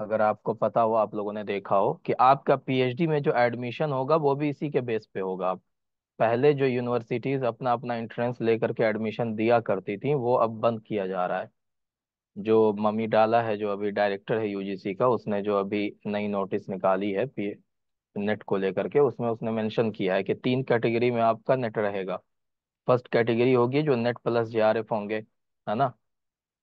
अगर आपको पता हो आप लोगों ने देखा हो कि आपका पीएचडी में जो एडमिशन होगा वो भी इसी के बेस पे होगा आप पहले जो यूनिवर्सिटीज़ अपना अपना एंट्रेंस लेकर के एडमिशन दिया करती थी वो अब बंद किया जा रहा है जो मम्मी डाला है जो अभी डायरेक्टर है यूजीसी का उसने जो अभी नई नोटिस निकाली है पी नेट को लेकर के उसमें उसने मेंशन किया है कि तीन कैटेगरी में आपका नेट रहेगा फर्स्ट कैटेगरी होगी जो नेट प्लस जे होंगे है ना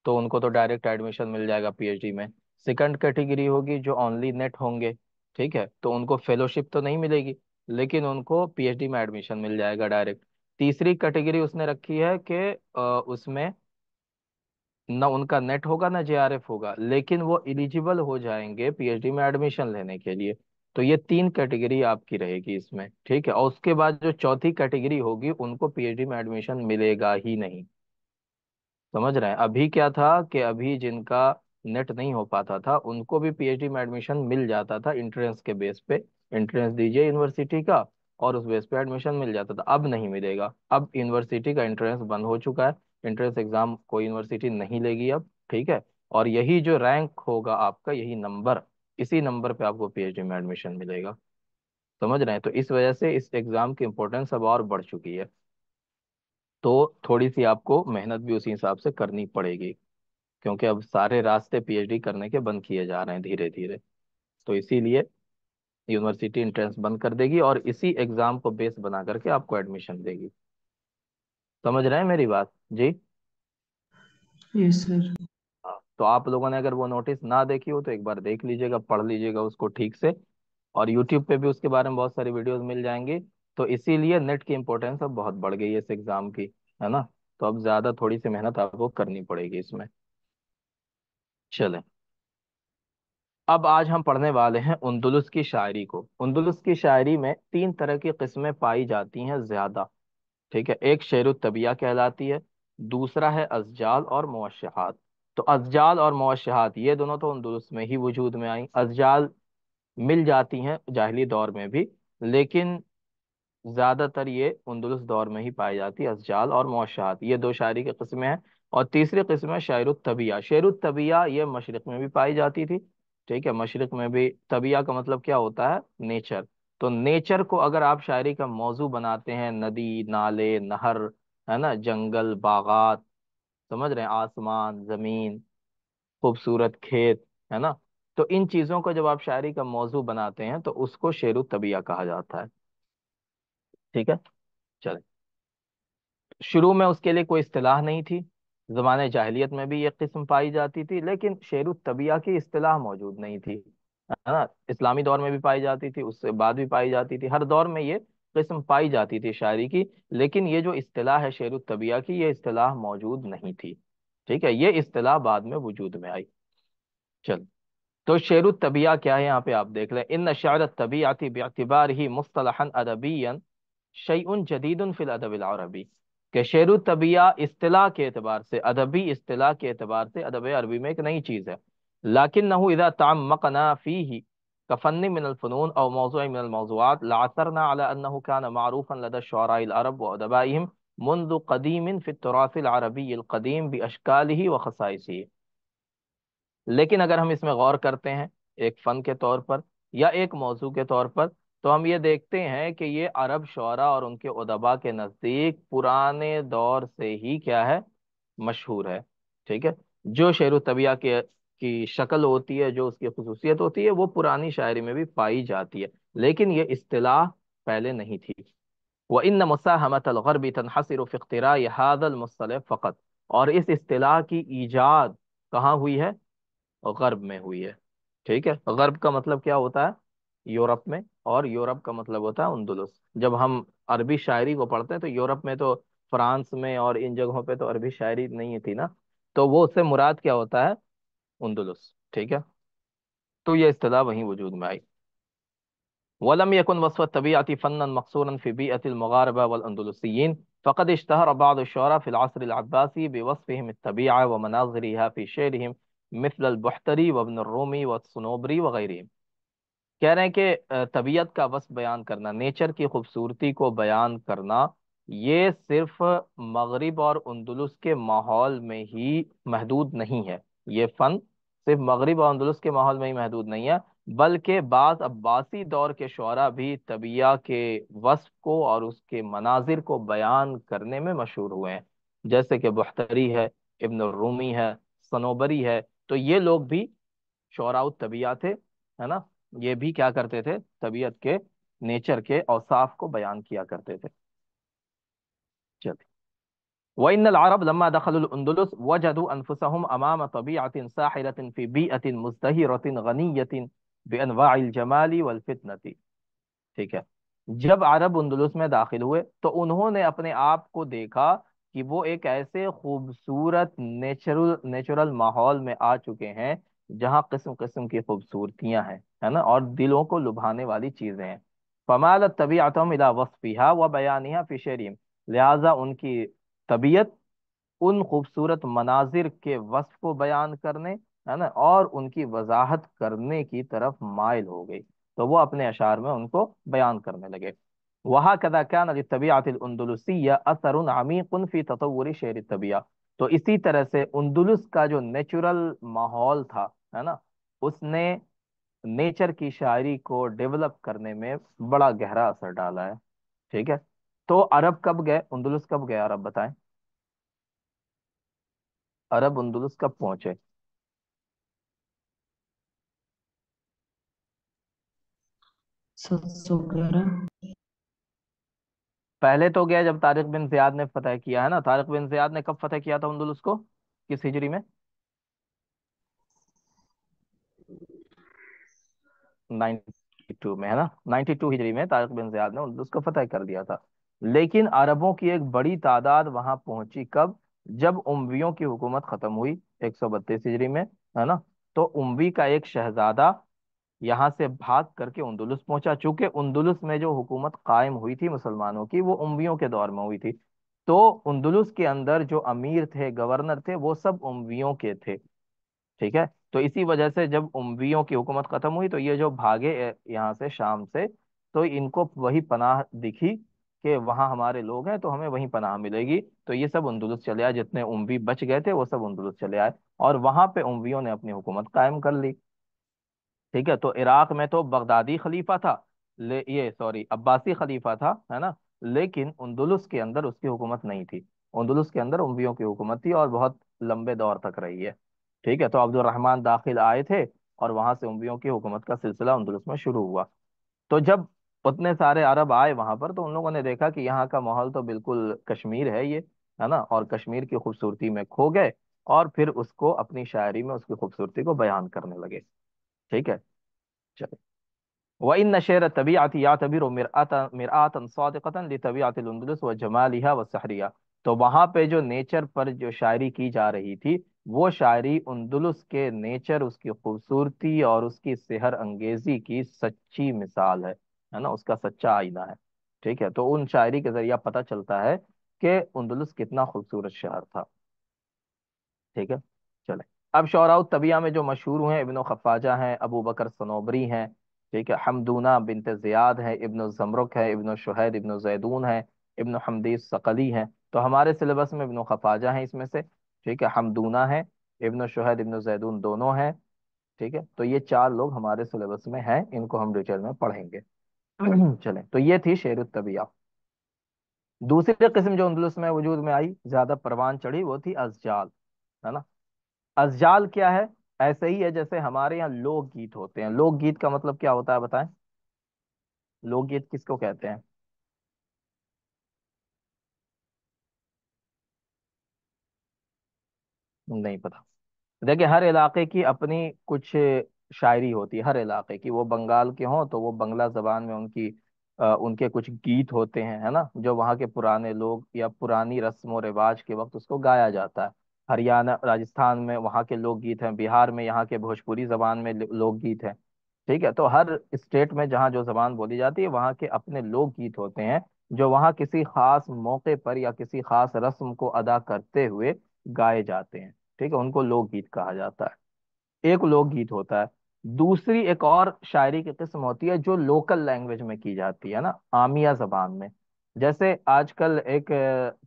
तो उनको तो डायरेक्ट एडमिशन मिल जाएगा पीएचडी में सेकंड कैटेगरी होगी जो ओनली नेट होंगे ठीक है तो उनको फेलोशिप तो नहीं मिलेगी लेकिन उनको पीएचडी में एडमिशन मिल जाएगा डायरेक्ट तीसरी कैटेगरी उसने रखी है कि उसमें ना उनका नेट होगा ना जेआरएफ होगा लेकिन वो एलिजिबल हो जाएंगे पीएचडी में एडमिशन लेने के लिए तो ये तीन कैटेगरी आपकी रहेगी इसमें ठीक है और उसके बाद जो चौथी कैटेगरी होगी उनको पीएचडी में एडमिशन मिलेगा ही नहीं समझ रहे हैं अभी क्या था कि अभी जिनका नेट नहीं हो पाता था उनको भी पीएचडी में एडमिशन मिल जाता था इंट्रेंस के बेस पे इंट्रेंस दीजिए यूनिवर्सिटी का और उस बेस पे एडमिशन मिल जाता था अब नहीं मिलेगा अब यूनिवर्सिटी का इंट्रेंस बंद हो चुका है इंट्रेंस एग्जाम कोई यूनिवर्सिटी नहीं लेगी अब ठीक है और यही जो रैंक होगा आपका यही नंबर इसी नंबर पे आपको पीएचडी में एडमिशन मिलेगा समझ रहे हैं तो इस वजह से इस एग्जाम की इम्पोर्टेंस अब और बढ़ चुकी है तो थोड़ी सी आपको मेहनत भी उसी हिसाब से करनी पड़ेगी क्योंकि अब सारे रास्ते पीएचडी करने के बंद किए जा रहे हैं धीरे धीरे तो इसीलिए यूनिवर्सिटी इंट्रेंस बंद कर देगी और इसी एग्जाम को बेस बना करके आपको एडमिशन देगी समझ रहे हैं मेरी बात जी यस सर हाँ, तो आप लोगों ने अगर वो नोटिस ना देखी हो तो एक बार देख लीजिएगा पढ़ लीजिएगा उसको ठीक से और यूट्यूब पे भी उसके बारे में बहुत सारी वीडियोस मिल जाएंगी तो इसीलिए नेट की इम्पोर्टेंस अब बहुत बढ़ गई है इस एग्जाम की है ना तो अब ज्यादा थोड़ी सी मेहनत आपको करनी पड़ेगी इसमें चलें अब आज हम पढ़ने वाले हैं उन्दुलस की शायरी को उन्दुलस की शायरी में तीन तरह की किस्में पाई जाती हैं ज़्यादा ठीक है एक शेर तबिया कहलाती है दूसरा है अजजाल और मुशहत तो अजजाल और मुशहत ये दोनों तो उन्दुलस में ही वजूद में आई अजजाल मिल जाती हैं जाहली दौर में भी लेकिन ज़्यादातर ये उन्दुलस दौर में ही पाई जाती है अजजाल और मुशहत ये दो शायरी की किस्में हैं और तीसरी किस्म है शायर तबिया शेर तबिया ये मशरक में भी पाई जाती थी ठीक है मशरक में भी तबिया का मतलब क्या होता है नेचर तो नेचर को अगर आप शायरी का मौजू बनाते हैं नदी नाले नहर है ना जंगल बागात समझ रहे हैं आसमान ज़मीन खूबसूरत खेत है ना तो इन चीज़ों को जब आप शायरी का मौजू बनाते हैं तो उसको शेर तबिया कहा जाता है ठीक है चले शुरू में उसके लिए कोई इस्तेलाह नहीं थी ज़माने जाहलीत में भी ये किस्म पाई जाती थी लेकिन शेर तबिया की अतलाह मौजूद नहीं थी है ना इस्लामी दौर में भी पाई जाती थी उससे बाद भी पाई जाती थी हर दौर में ये किस्म पाई जाती थी शायरी की लेकिन ये जो अतलाह है शेर तबिया की ये अतलाह मौजूद नहीं थी ठीक है ये अतलाह बाद में वजूद में आई चल तो शेर तबिया क्या है यहाँ पे आप देख लें इन शायर तबियाती बेतबार ही मुस्तलहन अदबी शई जदीद फिल अदबिल कि शेर तबिया अतला के अतबार से अदबी अतला के अतबार से अदब अरबी में एक नई चीज़ है लाकिन नहू इज़ा ताम मकना फ़ी ही कफ़न मिनलफ़नून और मौजू मिनमौजूद लासरना अला मारूफ़न लदा शराब वदबाइम मुंद मंद कदीम फ़ितराफ़िलरबीम भी अशकाल ही व खसाइसी लेकिन अगर हम इसमें गौर करते हैं एक फ़न के तौर पर या एक मौजू के तौर पर तो हम ये देखते हैं कि ये अरब शरा और उनके उदबा के नज़दीक पुराने दौर से ही क्या है मशहूर है ठीक है जो शेर तबिया के की शक्ल होती है जो उसकी खसूसियत होती है वो पुरानी शायरी में भी पाई जाती है लेकिन ये अतलाह पहले नहीं थी व इन मसाहमतलगरबी तनहसर फ़िक्तरा हादल मुसल फ़कत और इस अतलाह की ईजाद कहाँ हुई है गर्ब में हुई है ठीक है गर्ब का मतलब क्या होता है यूरोप में और यूरोप का मतलब होता है उन्दुलुस जब हम अरबी शायरी को पढ़ते हैं तो यूरोप में तो फ्रांस में और इन जगहों पे तो अरबी शायरी नहीं थी ना तो वो उससे मुराद क्या होता है उन्दुलुस ठीक है तो ये इस्तला वहीं वजूद में आई वलम यकुन वसफ़ तबीयती फ़न मकसूरा फ़ी बीअतमगारबा वलअंदलुसियन فقد اشتهر بعض الشعراء في العصر العباسي بوصفهم मनाजरिहा ومناظرها في شعرهم مثل البحتري وابن الرومي والصنوبري وغيرهم कह रहे हैं कि तबीयत का वस बयान करना नेचर की खूबसूरती को बयान करना ये सिर्फ मग़रब और उन्दुलुस के माहौल में ही महदूद नहीं है ये फ़न सिर्फ मग़रब और उन्दुलुस के माहौल में ही महदूद नहीं है बल्कि बाद अब्बासी दौर के शरा भी तबिया के वस्फ को और उसके मनाजिर को बयान करने में मशहूर हुए हैं जैसे कि बहतरी है इब्न रूमी है सनोबरी है तो ये लोग भी शरा तबिया थे है ना ये भी क्या करते थे तबीयत के नेचर के औसाफ को बयान किया करते थे अरब ठीक है जब अरब उन्दुलुस में दाखिल हुए तो उन्होंने अपने आप को देखा कि वो एक ऐसे खूबसूरत नेचुरल नेचुरल माहौल में आ चुके हैं जहाँ किस्म किस्म की खूबसूरतियाँ हैं है ना और दिलों को लुभाने वाली चीज़ें हैं फमाल तबीतम इला वसफ़िया व बयानिया फ़िशरीम लिहाजा उनकी तबीयत उन खूबसूरत मनाजिर के वस्फ को बयान करने है ना और उनकी वजाहत करने की तरफ मायल हो गई तो वो अपने अशार में उनको बयान करने लगे वहा कदा क्या या असर अमीक़ी तत्वरी शेर तबिया तो इसी तरह से उन्दुलस का जो नेचुरल माहौल था है ना उसने नेचर की शायरी को डेवलप करने में बड़ा गहरा असर डाला है ठीक है तो अरब कब गए उन्दुलस कब गए अरब बताएं अरब उन्दुलस कब पहुंचे पहले तो गया जब तारिक बिन जियाद ने फतेह किया है ना तारिक बिन जियाद ने कब फतेह किया था उन्दुलस को किस हिजरी में 92 में है ना 92 हिजरी में तारक बिन जियाद ने उसको फतह कर दिया था लेकिन अरबों की एक बड़ी तादाद वहां पहुंची कब जब उमवियों की हुकूमत खत्म हुई एक सौ बत्तीस हिजरी में है ना तो उमवी का एक शहजादा यहाँ से भाग करके उन्दुलस पहुंचा चूंकि उन्दुलस में जो हुकूमत कायम हुई थी मुसलमानों की वो उमवियों के दौर में हुई थी तो उन्दुलस के अंदर जो अमीर थे गवर्नर थे वो सब उमवियों के थे ठीक है तो इसी वजह से जब उमवियों की हुकूमत ख़त्म हुई तो ये जो भागे यहाँ से शाम से तो इनको वही पनाह दिखी कि वहाँ हमारे लोग हैं तो हमें वही पनाह मिलेगी तो ये सब उन्दुलस चले आए जितने उमवी बच गए थे वो सब उन्दुलस चले आए और वहाँ पे उमवियों ने अपनी हुकूमत कायम कर ली ठीक है तो इराक में तो बगदादी खलीफा था ले ये सॉरी अब्बासी खलीफा था है ना लेकिन उन्दुलस के अंदर उसकी हुकूमत नहीं थी उन्दुलस के अंदर उमवियों की हुकूमत थी और बहुत लंबे दौर तक रही है ठीक है तो अब्दुलरहमान दाखिल आए थे और वहां से उमवियों की हुकूमत का सिलसिला अंदलुस में शुरू हुआ तो जब उतने सारे अरब आए वहां पर तो उन लोगों ने देखा कि यहाँ का माहौल तो बिल्कुल कश्मीर है ये है ना और कश्मीर की खूबसूरती में खो गए और फिर उसको अपनी शायरी में उसकी खूबसूरती को बयान करने लगे ठीक है चलो व इन नशेर तबीआत या तबीर मिरातन व जमालिया व सहरिया तो वहाँ पे जो नेचर पर जो शायरी की जा रही थी वो शायरी उन्दुलुस के नेचर उसकी खूबसूरती और उसकी सेहर अंगेजी की सच्ची मिसाल है है ना उसका सच्चा आईना है ठीक है तो उन शायरी के जरिए पता चलता है कि उन्दुलुस कितना खूबसूरत शहर था ठीक है चले अब शौरा तबिया में जो मशहूर हुए इब्न खफाजा हैं अबू बकर सनोबरी हैं ठीक है हमदूना बिनत ज़ियाद हैं इब्न ज़मरुक है इबन शहैद इब्न जैदून है इबन हमदीस सकली हैं तो हमारे सिलेबस में इबन खफाजा हैं इसमें से ठीक है हमदूना है इब्न शहद इब्न जैदून दोनों हैं ठीक है तो ये चार लोग हमारे सिलेबस में हैं इनको हम डिटेल में पढ़ेंगे चले तो ये थी शेर तबिया दूसरी किस्म जो अंदलुस में वजूद में आई ज्यादा परवान चढ़ी वो थी अजजाल है ना अजजाल क्या है ऐसे ही है जैसे हमारे यहाँ लोकगीत होते हैं लोकगीत का मतलब क्या होता है बताएं लोकगीत किसको कहते हैं नहीं पता देखिए हर इलाके की अपनी कुछ शायरी होती है हर इलाके की वो बंगाल के हों तो वो बंगला जबान में उनकी आ, उनके कुछ गीत होते हैं है ना जो वहाँ के पुराने लोग या पुरानी रस्म व रिवाज के वक्त उसको गाया जाता है हरियाणा राजस्थान में वहाँ के लोकगीत हैं बिहार में यहाँ के भोजपुरी जबान में लोकगीत हैं ठीक है तो हर स्टेट में जहाँ जो जबान बोली जाती है वहाँ के अपने लोकगीत होते हैं जो वहाँ किसी खास मौके पर या किसी खास रस्म को अदा करते हुए गाए जाते हैं ठीक है उनको लोकगीत कहा जाता है एक लोकगीत होता है दूसरी एक और शायरी की किस्म होती है जो लोकल लैंग्वेज में की जाती है ना आमिया जबान में जैसे आजकल एक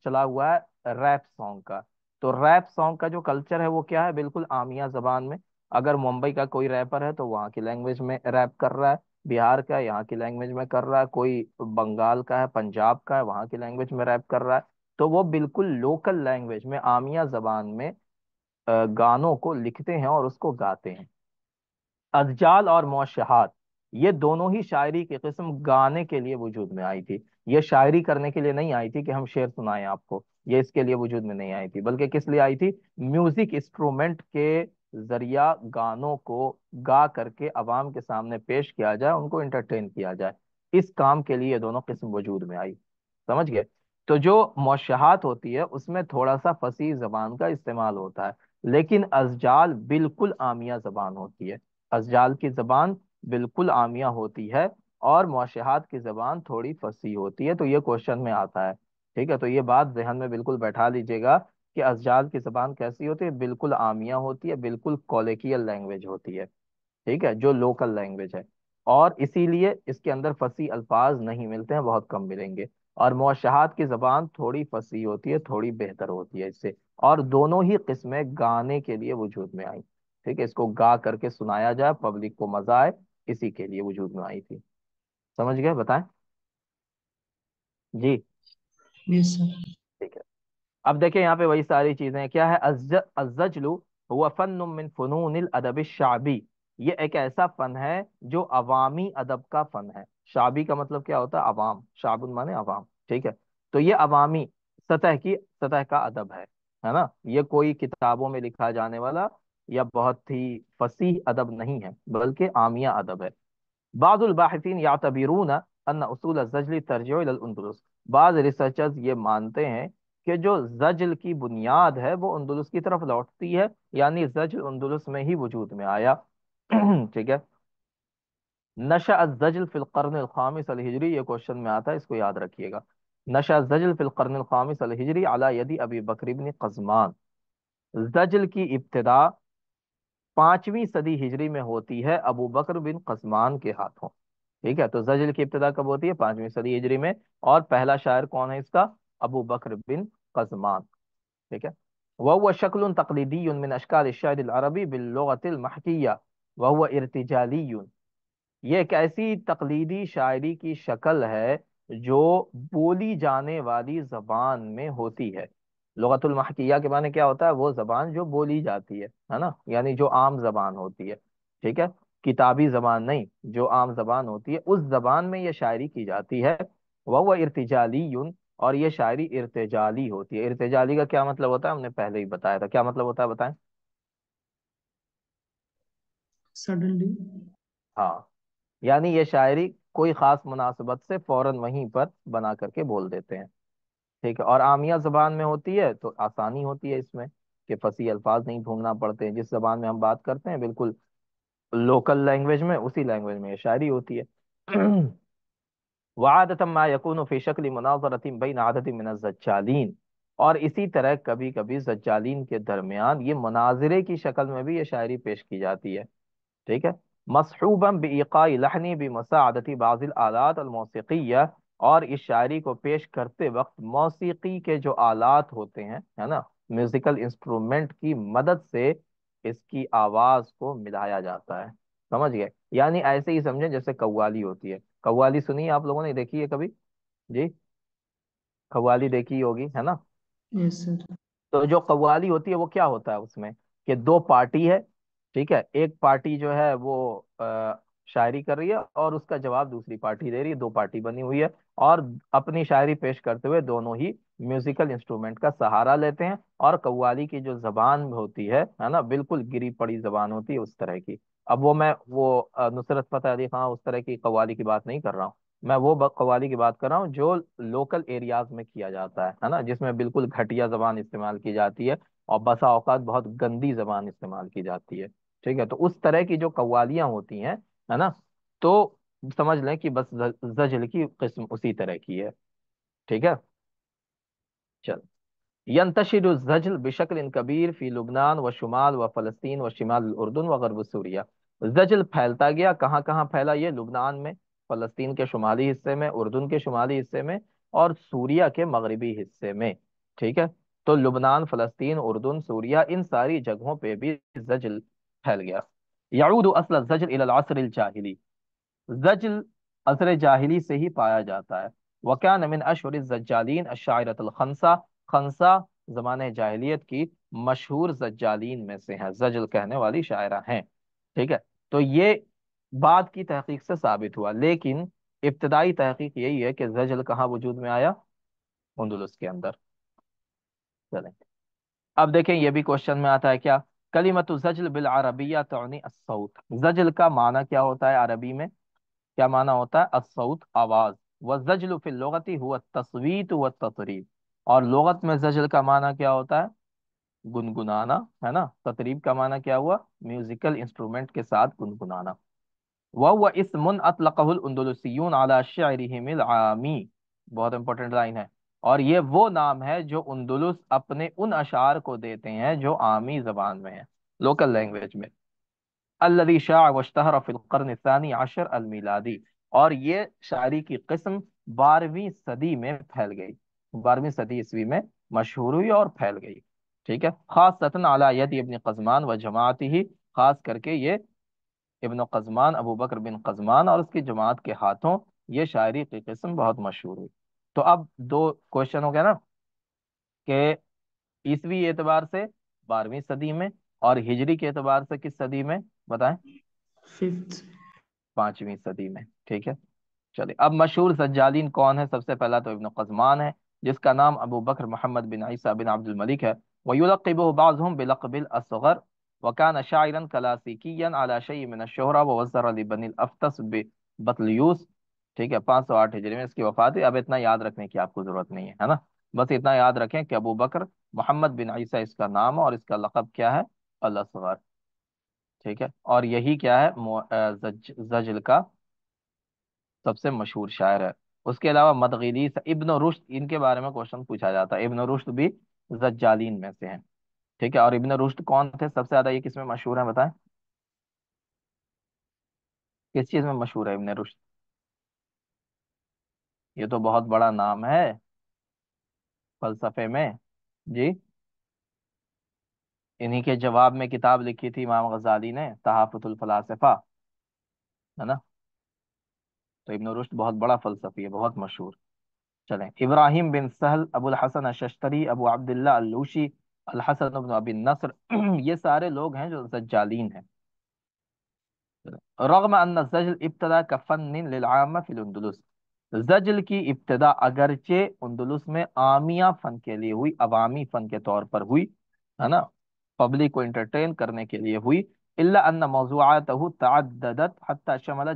चला हुआ है रैप सॉन्ग का तो रैप सॉन्ग का जो कल्चर है वो क्या है बिल्कुल आमिया जबान में अगर मुंबई का कोई रैपर है तो वहाँ की लैंग्वेज में रैप कर रहा है बिहार का यहाँ की लैंग्वेज में कर रहा है कोई बंगाल का है पंजाब का है वहाँ की लैंग्वेज में रैप कर रहा है तो वो बिल्कुल लोकल लैंग्वेज में आमिया जबान में गानों को लिखते हैं और उसको गाते हैं अजजाल और मौशहात ये दोनों ही शायरी की किस्म गाने के लिए वजूद में आई थी ये शायरी करने के लिए नहीं आई थी कि हम शेर सुनाएं आपको ये इसके लिए वजूद में नहीं आई थी बल्कि किस लिए आई थी म्यूजिक इंस्ट्रूमेंट के जरिया गानों को गा करके अवाम के सामने पेश किया जाए उनको एंटरटेन किया जाए इस काम के लिए दोनों किस्म वजूद में आई समझ गए तो जो मौशहत होती है उसमें थोड़ा सा फसी जबान का इस्तेमाल होता है लेकिन अजजाल बिल्कुल आमिया जबान होती है अजजाल की जबान बिल्कुल आमिया होती है और मौशहत की जबान थोड़ी फसी होती है तो ये क्वेश्चन में आता है ठीक है तो ये बात जहन में बिल्कुल बैठा लीजिएगा कि अजजाल की जबान कैसी होती है बिल्कुल आमिया होती है बिल्कुल कॉलेकियल लैंग्वेज होती है ठीक है जो लोकल लैंग्वेज है और इसीलिए इसके अंदर फसी अल्फाज नहीं मिलते हैं बहुत कम मिलेंगे और मौशाहत की जबान थोड़ी फसी होती है थोड़ी बेहतर होती है इससे और दोनों ही किस्में गाने के लिए वजूद में आई ठीक है इसको गा करके सुनाया जाए पब्लिक को मजा आए इसी के लिए वजूद में आई थी समझ गए बताएं जी ठीक है अब देखिए यहाँ पे वही सारी चीजें क्या है अज्जलू फन फनून अदब शाबी ये एक ऐसा फन है जो अवामी अदब का फन है शाबी का मतलब क्या होता है अवाम शाबुन माने अवाम ठीक है तो ये अवामी सतह की सतह का अदब है है ना ये कोई किताबों में लिखा जाने वाला या बहुत ही फसीह अदब नहीं है बल्कि आमिया अदब है बाज़ुलबाहसिन या तबीरून अन्ना उसूल जजली तरजुलंदुलस बाज़ रिसर्चर्स ये मानते हैं कि जो जजल की बुनियाद है वो उन्दुलस की तरफ लौटती है यानी जजल उन्दुलस में ही वजूद में आया ठीक है नशा जजल फिलकरन खामिस अलहिजरी ये क्वेश्चन में आता है इसको याद रखिएगा नशा जजल फिलकरन खामिस अलहिजरी अला यदि अभी बकरीबन कजमान जजल की इब्तदा पांचवी सदी हिजरी में होती है अबू बकर बिन कस्मान के हाथों ठीक है तो जजल की इब्तदा कब होती है पांचवी सदी हिजरी में और पहला शायर कौन है इसका अबू बकर बिन कजमान ठीक है वह हुआ शक्ल तकलीदी मिन अशकार शायर अरबी बिल्लोतिल महकिया वह हुआ इरतजाली ये एक ऐसी तकलीदी शायरी की शक्ल है जो बोली जाने वाली जबान में होती है लगतुल के माने क्या होता है वो जबान जो बोली जाती है है ना यानी जो आम जबान होती है ठीक है किताबी जबान नहीं जो आम जबान होती है उस जबान में ये शायरी की जाती है वह वह इरतजाली और ये शायरी इर्तजाली होती है इर्तजाली का क्या मतलब होता है हमने पहले ही बताया था क्या मतलब होता है बताएं सडनली हाँ यानी ये शायरी कोई ख़ास मुनासिबत से फ़ौरन वहीं पर बना करके बोल देते हैं ठीक है और आमिया ज़बान में होती है तो आसानी होती है इसमें कि फसी अल्फाज नहीं भूंगना पड़ते हैं जिस ज़बान में हम बात करते हैं बिल्कुल लोकल लैंग्वेज में उसी लैंग्वेज में ये शायरी होती है वादतमा यकून फ़ी शक्ल मुनाजरतिम बिन आदतिम मिन और इसी तरह कभी कभी जज्जालीन के दरमियान ये मनाजरे की शक्ल में भी ये शायरी पेश की जाती है ठीक है मसहूबा बीकाई लहनी बमसादती बाजिल आलात अलमौसीक़िया और इस शायरी को पेश करते वक्त मौसीकी के जो आलात होते हैं है ना म्यूज़िकल इंस्ट्रूमेंट की मदद से इसकी आवाज़ को मिलाया जाता है समझ गए यानी ऐसे ही समझें जैसे कव्वाली होती है कव्वाली सुनी आप लोगों ने देखी है कभी जी कव्वाली देखी होगी है ना तो जो कव्वाली होती है वो क्या होता है उसमें कि दो पार्टी है ठीक है एक पार्टी जो है वो आ, शायरी कर रही है और उसका जवाब दूसरी पार्टी दे रही है दो पार्टी बनी हुई है और अपनी शायरी पेश करते हुए दोनों ही म्यूजिकल इंस्ट्रूमेंट का सहारा लेते हैं और कव्वाली की जो जबान होती है है ना बिल्कुल गिरी पड़ी जबान होती है उस तरह की अब वो मैं वो नुसरत फतेह अली खां उस तरह की कव्वाली की बात नहीं कर रहा हूँ मैं वो कव्वाली की बात कर रहा हूँ जो लोकल एरियाज में किया जाता है ना जिसमें बिल्कुल घटिया जबान इस्तेमाल की जाती है और बसा औकात बहुत गंदी जबान इस्तेमाल की जाती है ठीक है तो उस तरह की जो कवालियां होती हैं है ना तो समझ लें कि बस जजल की किस्म उसी तरह की है ठीक है चल यंतशिर जजल बिशकल कबीर फी लुबनान व शुमाल व फलस्तीन व शिमाल उर्दन व गरब सूर्या जजल फैलता गया कहाँ कहाँ फैला ये लुबनान में फलस्तीन के शुमाली हिस्से में उर्दन के शुमाली हिस्से में और सूर्या के मगरबी हिस्से में ठीक है तो लुबनान फलस्तीन उर्दन सूर्या इन सारी जगहों पे भी जजल फैल गया याऊद असल जजल असर जाहिली जजल असर जाहिली से ही पाया जाता है वकान नमिन अशर जजालीन अशायरतलखनसा खनसा जमान जाहलीत की मशहूर जजालीन में से हैं जजल कहने वाली शायरा हैं ठीक है तो ये बाद की तहकीक से साबित हुआ लेकिन इब्तदाई तहकीक यही है कि जजल कहाँ वजूद में आया अंदुलस के अंदर चलें अब देखें यह भी क्वेश्चन में आता है क्या कलीमत जजल बिल अरबिया तो असौत जजल का माना क्या होता है अरबी में क्या माना होता है असौत आवाज व जजल फिर लगती हुआ तस्वीत व ततरीब और लगत में जजल का माना क्या होता है गुनगुनाना है ना तकरीब का माना क्या हुआ म्यूजिकल इंस्ट्रूमेंट के साथ गुनगुनाना वह इस मुन अतलकहुल अंदलूसीन शायरी मिल आमी बहुत इंपॉर्टेंट लाइन है और ये वो नाम है जो उन्दुलुस अपने उन अशार को देते हैं जो आमी जबान में है लोकल लैंग्वेज में अल्लदी शाह वश्तर फिलकर्न आशर अलमिलादी और ये शायरी की किस्म बारहवीं सदी में फैल गई बारहवीं सदी ईस्वी में मशहूर हुई और फैल गई ठीक है खास सतन अलायत इबन कजमान व जमात ही खास करके ये इबन कजमान अबू बकर बिन कजमान और उसकी जमात के हाथों ये शायरी की किस्म बहुत मशहूर हुई तो अब दो क्वेश्चन हो गया ना कि ईसवी एतबार से बारहवीं सदी में और हिजरी के एतबार से किस सदी में बताए पांचवी सदी में ठीक है चलिए अब मशहूर सज्जालीन कौन है सबसे पहला तो इब्न कजमान है जिसका नाम अबू बकर मोहम्मद बिन ईसा बिन अब्दुल मलिक है वयुलक़िबुबाज़ुम बिलक़बिल असग़र वकान शाइरन कलासिकियन अला शय् मिन अश-शुहरा व ठीक है पाँच सौ आठ हिजरी में इसकी वफात हुई अब इतना याद रखने की आपको ज़रूरत नहीं है है ना बस इतना याद रखें कि अबू बकर मोहम्मद बिन ईसा इसका नाम है और इसका लकब क्या है अलसवर ठीक है और यही क्या है जजल का सबसे मशहूर शायर है उसके अलावा मदगिली इब्न रुश्त इनके बारे में क्वेश्चन पूछा जाता है इब्न रुश्त भी जज्जालीन में से हैं ठीक है और इब्न रुश्त कौन थे सबसे ज़्यादा ये किस में मशहूर है बताएं किस चीज़ में मशहूर है इब्न रुश्त ये तो बहुत बड़ा नाम है फलसफे में जी इन्हीं के जवाब में किताब लिखी थी इमाम गजाली ने तहाफतुल फलासफा है ना तो इब्न रुश्द बहुत बड़ा फलसफी है बहुत मशहूर चलें इब्राहिम बिन सहल अबुल हसन अशस्तरी अबू अब्दुल्ला अलूशी अल हसन अबिन नसर ये सारे लोग हैं जो सज्जालीन हैं रगम अन सजल इब्तदा कफन लिलआमा फिल जजल की इब्तदा अगरचे उन्दुलुस में आमिया फन के लिए हुई अवामी फन के तौर पर हुई है ना पब्लिक को इंटरटेन करने के लिए हुई इल्ला अन्न मौजूआत तदत हत्ता शमल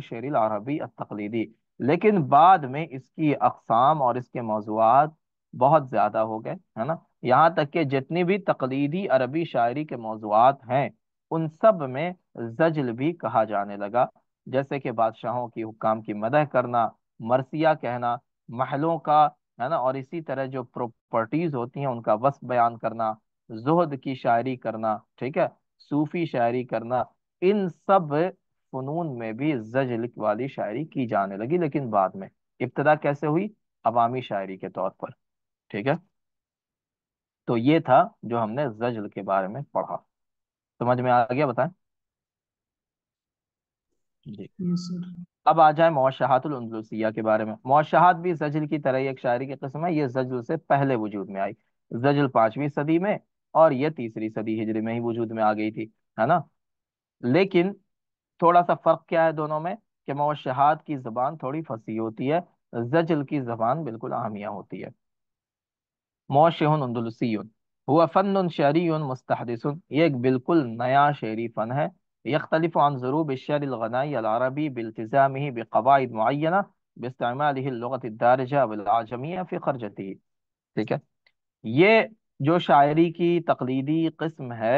शेर अरबी तकलीदी लेकिन बाद में इसकी अकसाम और इसके मौजूद बहुत ज़्यादा हो गए है ना यहाँ तक के जितनी भी तकलीदी अरबी शायरी के मौजूद हैं उन सब में जजल भी कहा जाने लगा जैसे कि बादशाहों की हुकाम की मदह करना मरसिया कहना महलों का है ना और इसी तरह जो प्रॉपर्टीज होती हैं उनका वस बयान करना जोहद की शायरी करना ठीक है सूफी शायरी करना इन सब फनून में भी जजल वाली शायरी की जाने लगी लेकिन बाद में इब्तदा कैसे हुई अवामी शायरी के तौर पर ठीक है तो ये था जो हमने जजल के बारे में पढ़ा समझ में आ गया बताएं अब आ जाए मौशाहतुल के बारे में मौशाहत भी जजल की तरह एक शायरी की कस्म है ये जजल से पहले वजूद में आई जजल पांचवी सदी में और ये तीसरी सदी हिजरे में ही वजूद में आ गई थी है ना लेकिन थोड़ा सा फर्क क्या है दोनों में कि मौशाहत की जबान थोड़ी फंसी होती है जजल की जबान बिल्कुल आमिया होती है मौशन हुआ फन शहरी मुस्तहदिस ये एक बिल्कुल नया शेरी फन है يختلف عن ضروب الشعر الغنائي العربي بالتزامه بقواعد معينة باस्तेमाल लुगत दारजा वजमिया फ़ी खरजती ठीक है ये जो शायरी की तकलीदी कस्म है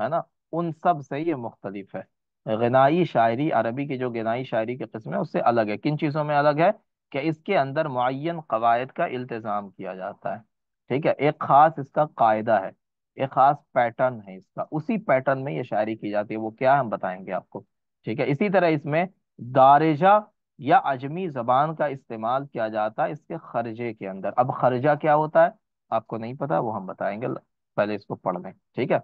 है ना उन सब से ये मुख्तलिफ है गनाई शायरी अरबी की जो गनाई शायरी की कस्म है उससे अलग है किन चीज़ों में अलग है कि इसके अंदर मुन कवायद का इल्तज़ाम किया जाता है ठीक है एक ख़ास इसका कायदा है एक खास पैटर्न है इसका उसी पैटर्न में ये शायरी की जाती है वो क्या हम बताएंगे आपको ठीक है इसी तरह इसमें दारेजा या अजमी जबान का इस्तेमाल किया जाता है इसके खर्जे के अंदर अब खर्जा क्या होता है आपको नहीं पता वो हम बताएंगे पहले इसको पढ़ लें ठीक है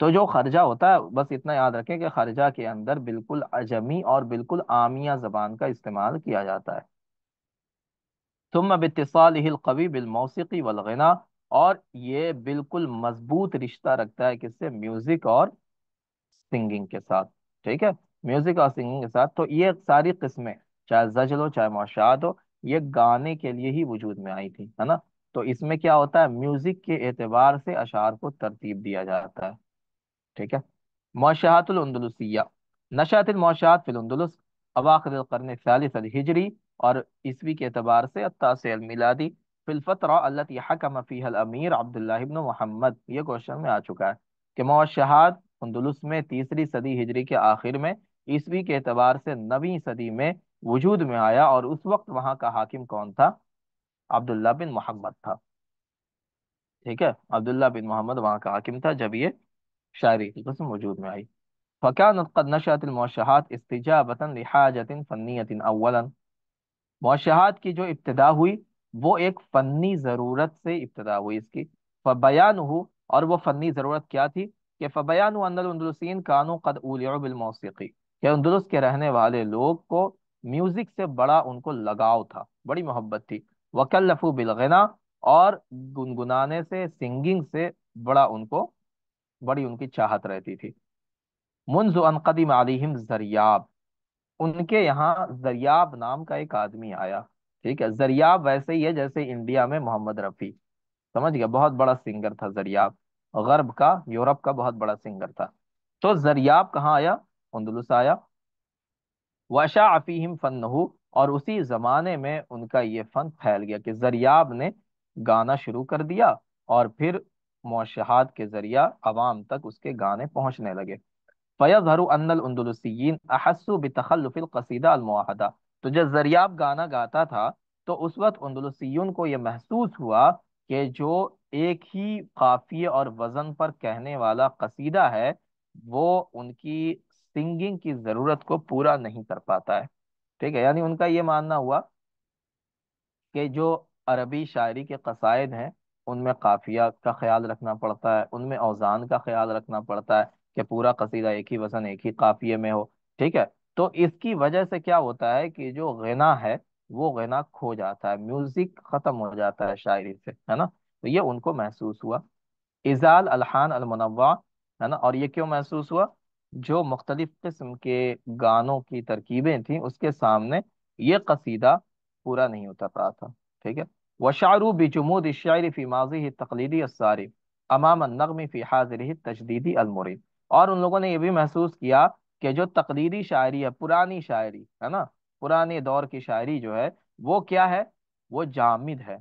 तो जो खर्जा होता है बस इतना याद रखें कि खर्जा के अंदर बिल्कुल अजमी और बिल्कुल आमिया जबान का इस्तेमाल किया जाता है तुम कवि बिल मौसी वलगना और ये बिल्कुल मजबूत रिश्ता रखता है किससे म्यूजिक और सिंगिंग के साथ ठीक है म्यूजिक और सिंगिंग के साथ तो ये सारी किस्में चाहे जजल हो चाहे मौशात हो ये गाने के लिए ही वजूद में आई थी है ना तो इसमें क्या होता है म्यूजिक के एतबार से अशार को तरतीब दिया जाता है ठीक है नशातिल नशातमौशात फिलंदलुस अवाखिल करने फैलिस हिजरी और ईस्वी के एतबार से अत्तास मिलादी फिलफतरा हकम फ़ीहल अमीर अब्दुल्ला इब्न मोहम्मद ये क्वेश्चन में आ चुका है कि मौशहाद अंदुलस में तीसरी सदी हिजरी के आखिर में ईस्वी के अतबार से नवी सदी में वजूद में आया और उस वक्त वहाँ का हाकिम कौन था अब्दुल्ला बिन मोहम्मद था ठीक है अब्दुल्ला बिन मोहम्मद वहाँ का हाकिम था जब ये शायरी की कस्म वजूद में आई फ़कान कद नशात मौशहात इस्तिजाबता लिहाजत अवला मौशहात की जो इब्तदा हुई वो एक फ़नी ज़रूरत से इब्तदा हुई इसकी फ़बयान हु और वो फनी ज़रूरत क्या थी कि फ़बयान अंदलुसिन कानों कद उलियाबिलमौसी के अंदलुस के रहने वाले लोग को म्यूज़िक से बड़ा उनको लगाव था बड़ी मोहब्बत थी वकल्लफू बिलगना और गुनगुनाने से सिंगिंग से बड़ा उनको बड़ी उनकी चाहत रहती थी मुंज अनकदम आलिम जरियाब उनके यहाँ जरियाब नाम का एक आदमी आया ठीक है जरियाब वैसे ही है जैसे इंडिया में मोहम्मद रफ़ी समझ गया बहुत बड़ा सिंगर था जरियाब गर्ब का यूरोप का बहुत बड़ा सिंगर था तो जरियाब कहाँ आया उन्दुलस आया वशा अफीम फनहू और उसी जमाने में उनका ये फन फैल गया कि जरियाब ने गाना शुरू कर दिया और फिर मौशहत के जरिया आवाम तक उसके गाने पहुंचने लगे फ़यज़हरू अन्नल उन्दुलसियीन कसीदा अलमुआहदा तो जब जरियाब गाना गाता था तो उस वक्त अंदलूसीन को यह महसूस हुआ कि जो एक ही काफिए और वज़न पर कहने वाला कसीदा है वो उनकी सिंगिंग की ज़रूरत को पूरा नहीं कर पाता है ठीक है यानी उनका ये मानना हुआ कि जो अरबी शायरी के कसायद हैं उनमें काफिया का ख्याल रखना पड़ता है उनमें औज़ान का ख्याल रखना पड़ता है कि पूरा कसीदा एक ही वजन एक ही काफिए में हो ठीक है तो इसकी वजह से क्या होता है कि जो गना है वो गना खो जाता है म्यूजिक खत्म हो जाता है शायरी से है ना तो ये उनको महसूस हुआ इजाल अलहान अलमनवा है ना और ये क्यों महसूस हुआ जो मुख्तलिफ किस्म के गानों की तरकीबें थी उसके सामने ये कसीदा पूरा नहीं उतर रहा था ठीक है वशारू बिजमूद शायरी फी माजी तकलीदी असारी अमाम नगमी फ़ी हाजिर तजदीदी अलमुरीद और उन लोगों ने यह भी महसूस किया कि जो तकदीरी शायरी है पुरानी शायरी है ना पुराने दौर की शायरी जो है वो क्या है वो जामिद है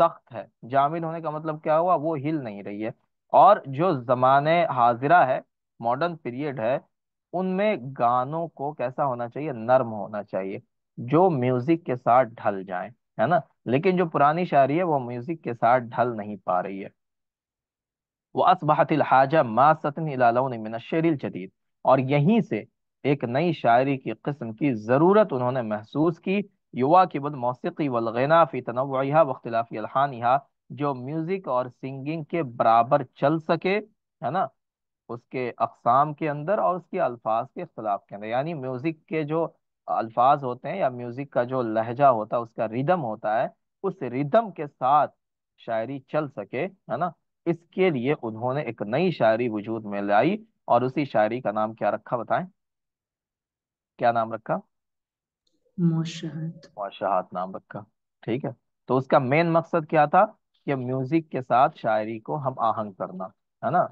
सख्त है जामिद होने का मतलब क्या हुआ वो हिल नहीं रही है और जो जमाने हाजिरा है मॉडर्न पीरियड है उनमें गानों को कैसा होना चाहिए नर्म होना चाहिए जो म्यूजिक के साथ ढल जाए है ना लेकिन जो पुरानी शायरी है वो म्यूजिक के साथ ढल नहीं पा रही है वह असबाहतिल हाजा मा सतन मिन शरील जदीद और यहीं से एक नई शायरी की किस्म की ज़रूरत उन्होंने महसूस की युवा की बद मौसी वलगना फ़ी तनवा वख्तलाफ़ी जो म्यूज़िक और सिंगिंग के बराबर चल सके है ना उसके अकसाम के अंदर और उसके अल्फाज के अख्तिलाफ के अंदर यानी म्यूज़िक के जो अल्फाज होते हैं या म्यूज़िक का जो लहजा होता है उसका रिदम होता है उस रिदम के साथ शायरी चल सके है ना इसके लिए उन्होंने एक नई शायरी वजूद में लाई और उसी शायरी का नाम क्या रखा बताएं क्या नाम रखा मोशाहत नाम रखा ठीक है तो उसका मेन मकसद क्या था कि म्यूजिक के साथ शायरी को हम आहंग करना है ना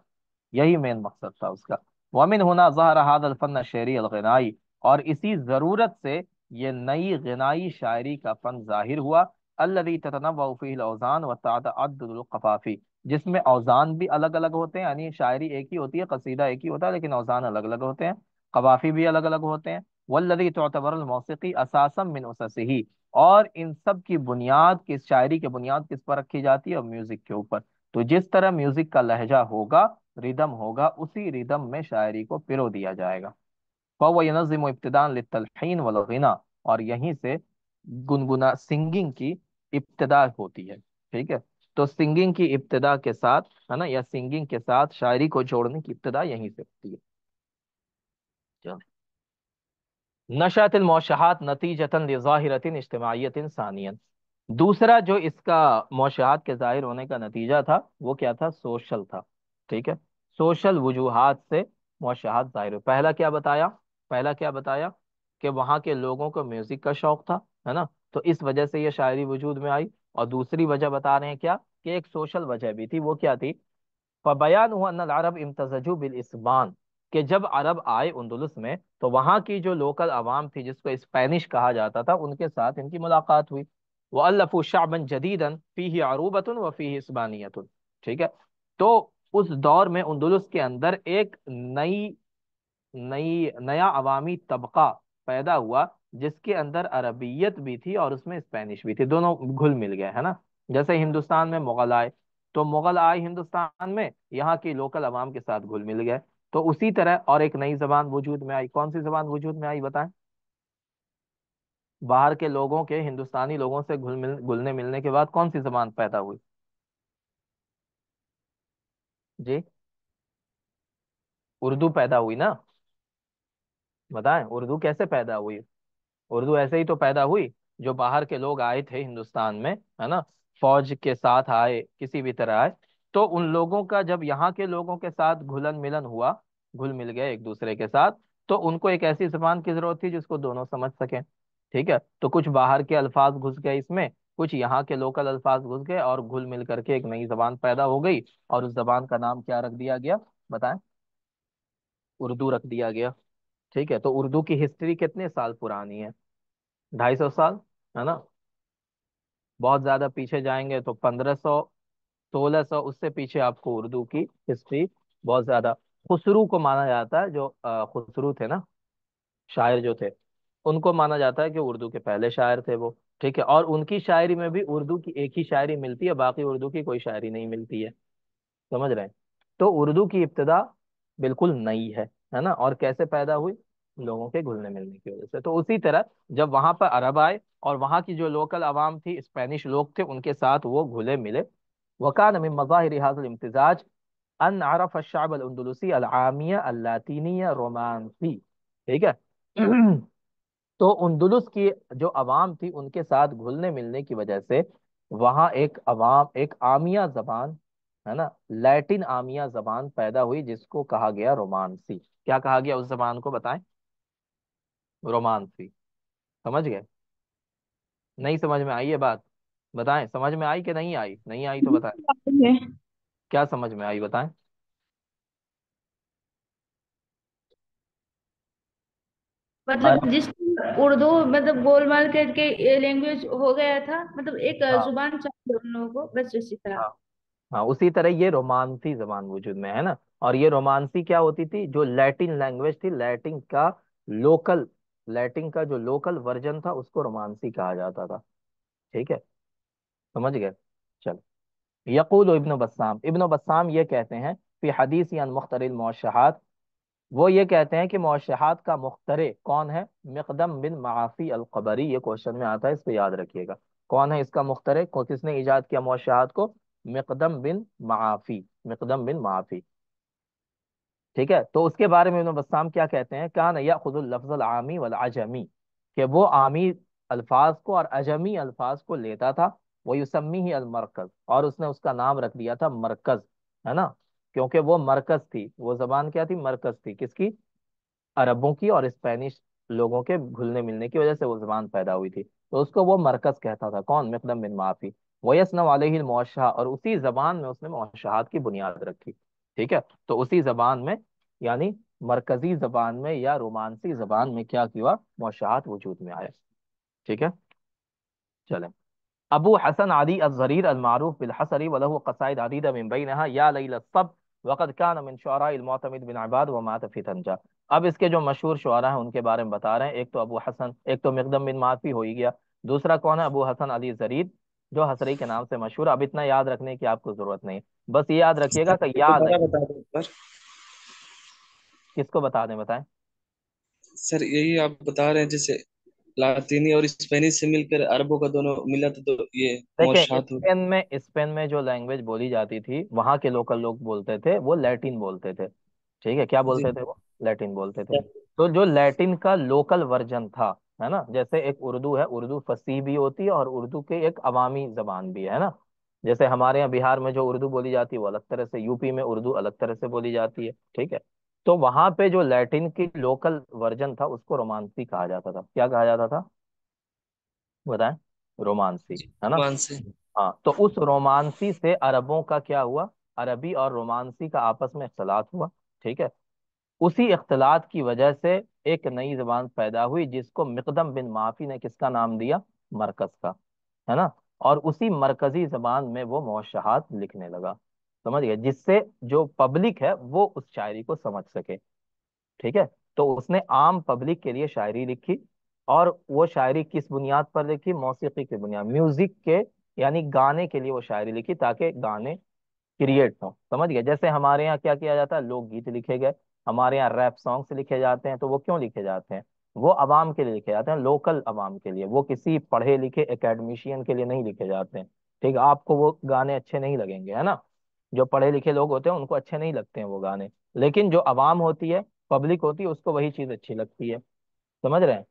यही मेन मकसद था उसका वमिन होना जहर हाद शेरी अलगनाई और इसी ज़रूरत से ये नई गनाई शायरी का फन जाहिर हुआ अल्लदी ततनवफ़ी अवज़ान व तादादुलकफ़ाफ़ी जिसमें औज़ान भी अलग अलग होते हैं यानी शायरी एक ही होती है कसीदा एक ही होता है लेकिन औज़ान अलग अलग होते हैं कवाफी भी अलग अलग होते हैं वल्लदी तोतबरमौसी असासम मिन उसही और इन सब की बुनियाद किस शायरी की बुनियाद किस पर रखी जाती है और म्यूजिक के ऊपर तो जिस तरह म्यूजिक का लहजा होगा रिदम होगा उसी रिदम में शायरी को पिरो दिया जाएगा फ़वनज़म इब्तदान लतलहन वलगना और यहीं से गुनगुना सिंगिंग की इब्तदा होती है ठीक है तो सिंगिंग की इब्तदा के साथ है ना या सिंगिंग के साथ शायरी को जोड़ने की इब्तदा यहीं से होती है नशातिल मौशहत नतीजतन लिजाहिरतिन इज्तमाहीतिन सानियन दूसरा जो इसका मौशहत के जाहिर होने का नतीजा था वो क्या था सोशल था ठीक है सोशल वजूहत से मौशहत जाहिर हुआ पहला क्या बताया पहला क्या बताया कि वहाँ के लोगों को म्यूजिक का शौक था है ना तो इस वजह से ये शायरी वजूद में आई और दूसरी वजह बता रहे हैं क्या कि एक सोशल वजह भी थी वो क्या थी फबयान हुआ अरब इम्तजू बिल इसबान के जब अरब आए उन्दुलस में तो वहाँ की जो लोकल आवाम थी जिसको स्पेनिश कहा जाता था उनके साथ इनकी मुलाकात हुई वह अल्लफू शाबन जदीदन फ़ी ही आरूबतन व फ़ी इसबानियत ठीक है तो उस दौर में उन्दुलस के अंदर एक नई नई नया अवामी तबका पैदा हुआ जिसके अंदर अरबियत भी थी और उसमें स्पेनिश भी थी दोनों घुल मिल गए है ना जैसे हिंदुस्तान में मुगल आए तो मुगल आए हिंदुस्तान में यहाँ की लोकल आवाम के साथ घुल मिल गए तो उसी तरह और एक नई जबान वजूद में आई कौन सी जबान वजूद में आई बताएं बाहर के लोगों के हिंदुस्तानी लोगों से घुल मिल घुलने मिलने के बाद कौन सी जबान पैदा हुई जी उर्दू पैदा हुई ना बताएं उर्दू कैसे पैदा हुई उर्दू ऐसे ही तो पैदा हुई जो बाहर के लोग आए थे हिंदुस्तान में है ना फौज के साथ आए किसी भी तरह आए तो उन लोगों का जब यहाँ के लोगों के साथ घुलन मिलन हुआ घुल मिल गए एक दूसरे के साथ तो उनको एक ऐसी जबान की जरूरत थी जिसको दोनों समझ सकें ठीक है तो कुछ बाहर के अल्फाज घुस गए इसमें कुछ यहाँ के लोकल अल्फाज घुस गए और घुल मिल करके एक नई जबान पैदा हो गई और उस जबान का नाम क्या रख दिया गया बताएं उर्दू रख दिया गया ठीक है तो उर्दू की हिस्ट्री कितने साल पुरानी है ढाई सौ साल है ना बहुत ज़्यादा पीछे जाएंगे तो पंद्रह सौ सोलह सौ उससे पीछे आपको उर्दू की हिस्ट्री बहुत ज़्यादा खुसरू को माना जाता है जो खुसरू थे ना शायर जो थे उनको माना जाता है कि उर्दू के पहले शायर थे वो ठीक है और उनकी शायरी में भी उर्दू की एक ही शायरी मिलती है बाकी उर्दू की कोई शायरी नहीं मिलती है समझ रहे हैं तो उर्दू की इब्तदा बिल्कुल नई है है ना और कैसे पैदा हुई लोगों के घुलने मिलने की वजह से तो उसी तरह जब वहां पर अरब आए और वहां की जो लोकल आवाम थी स्पेनिश लोग थे उनके साथ वो घुले मिले वकान मज़ाहिर इम्तजाज अन आरफ अशाब अलंदलूसी अलामिया अल्लातिनिया रोमानसी ठीक है तो उन्दुलुस की जो आवाम थी उनके साथ घुलने मिलने की वजह से वहाँ एक आवाम एक आमिया जबान है ना लैटिन आमिया जबान पैदा हुई जिसको कहा गया रोमांसी क्या कहा गया उस जबान को बताएं रोमांसी समझ गए नहीं समझ में आई ये बात बताएं समझ में आई कि नहीं आई नहीं आई तो बताएं क्या समझ में आई बताएं मतलब हाँ। जिस उर्दू मतलब गोलमाल करके लैंग्वेज हो गया था मतलब एक हाँ। जुबान चाहिए उन लोगों को बस इसी तरह हाँ। हाँ उसी तरह ये रोमांसी जबान वजूद में है ना और ये रोमांसी क्या होती थी जो लैटिन लैंग्वेज थी लैटिन का लोकल लैटिन का जो लोकल वर्जन था उसको रोमांसी कहा जाता था ठीक है समझ गए चलो यकूल इब्न बस्साम इब्न बस्साम ये कहते हैं कि हदीस या मुख्तर मौशहत वो ये कहते हैं कि मौशहत का मुख्तरे कौन है मकदम बिन माफी अलकबरी ये क्वेश्चन में आता है इस पर याद रखिएगा कौन है इसका मुख्तर किसने ईजाद किया मौशहत को मकदम बिन माफी मकदम बिन माफी ठीक है तो उसके बारे में बस्साम क्या कहते हैं कहा नया खुदुल्लफल आमी वाल अजमी कि वो आमी अल्फाज को और अजमी अल्फाज को लेता था वो युसमी ही अलमरकज और उसने उसका नाम रख दिया था मरकज है ना क्योंकि वो मरकज थी वो जबान क्या थी मरकज थी किसकी अरबों की और स्पेनिश लोगों के घुलने मिलने की वजह से वो जबान पैदा हुई थी तो उसको वो मरकज कहता था कौन मकदम बिन माफी वयसन वाले ही मुशाह और उसी जबान में उसने मुशाहत की बुनियाद रखी ठीक है तो उसी जबान में यानी मरकजी जबान में या रोमांसी जबान में क्या किया मुशाहत वजूद में आया ठीक है चले अबू हसन आदि अजहरीर अलमारूफ बिलहसरी वलह कसाइद आदीद मुंबई नहा या सब वक़द कान मिन शरातमद बिन आबाद व मात तंजा अब इसके जो मशहूर शुरा हैं उनके बारे में बता रहे हैं एक तो अबू हसन एक तो मकदम बिन मात भी हो ही गया दूसरा कौन है अबू हसन अली जरीद जो हसरई के नाम से मशहूर अब इतना याद रखने की आपको जरूरत नहीं बस ये याद रखिएगा कि याद बता दें किसको बता दें बताएं सर यही आप बता रहे हैं जैसे लातीनी और स्पेनिश से मिलकर अरबों का दोनों मिला तो ये स्पेन में स्पेन में जो लैंग्वेज बोली जाती थी वहां के लोकल लोग बोलते थे वो लैटिन बोलते थे ठीक है क्या बोलते थे वो लैटिन बोलते थे तो जो लैटिन का लोकल वर्जन था है ना जैसे एक उर्दू है उर्दू फसी भी होती है और उर्दू की एक अवामी जबान भी है ना जैसे हमारे यहाँ बिहार में जो उर्दू बोली जाती है वो अलग तरह से यूपी में उर्दू अलग तरह से बोली जाती है ठीक है तो वहां पे जो लैटिन की लोकल वर्जन था उसको रोमांसी कहा जाता था क्या कहा जाता था बताए रोमांसी है ना रोमांसी हाँ तो उस रोमांसी से अरबों का क्या हुआ अरबी और रोमांसी का आपस में इख्तलात हुआ ठीक है उसी अख्तलात की वजह से एक नई जबान पैदा हुई जिसको मकदम बिन माफी ने किसका नाम दिया मरकज का है ना और उसी मरकजी जबान में वो मौशाहत लिखने लगा समझ गया जिससे जो पब्लिक है वो उस शायरी को समझ सके ठीक है तो उसने आम पब्लिक के लिए शायरी लिखी और वो शायरी किस बुनियाद पर लिखी मौसीकी की बुनियाद म्यूजिक के यानी गाने के लिए वो शायरी लिखी ताकि गाने क्रिएट हों समझ गया जैसे हमारे यहाँ क्या किया जाता है लोकगीत लिखे गए हमारे यहाँ रैप सॉन्ग्स लिखे जाते हैं तो वो क्यों लिखे जाते हैं वो आवाम के लिए लिखे जाते हैं लोकल आवाम के लिए वो किसी पढ़े लिखे एकेडमिशियन के लिए नहीं लिखे जाते हैं ठीक है आपको वो गाने अच्छे नहीं लगेंगे है ना जो पढ़े लिखे लोग होते हैं उनको अच्छे नहीं लगते हैं वो गाने लेकिन जो आवाम होती है पब्लिक होती है उसको वही चीज़ अच्छी लगती है समझ रहे हैं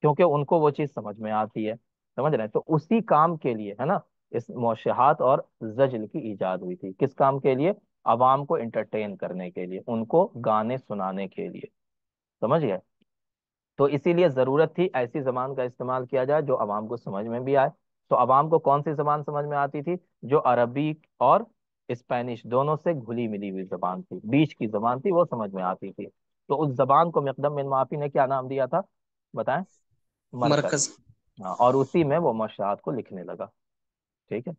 क्योंकि उनको वो चीज़ समझ में आती है समझ रहे हैं तो उसी काम के लिए है ना इस मोशहात और जजल की ईजाद हुई थी किस काम के लिए आवाम को एंटरटेन करने के लिए उनको गाने सुनाने के लिए समझ गए तो इसीलिए ज़रूरत थी ऐसी जबान का इस्तेमाल किया जाए जो आवाम को समझ में भी आए तो आवाम को कौन सी जबान समझ में आती थी जो अरबी और स्पेनिश दोनों से घुली मिली हुई जबान थी बीच की जबान थी वो समझ में आती थी तो उस जबान को मकदम बिन माफी ने क्या नाम दिया था बताएं मरकज, हाँ, और उसी में वो मशात को लिखने लगा ठीक है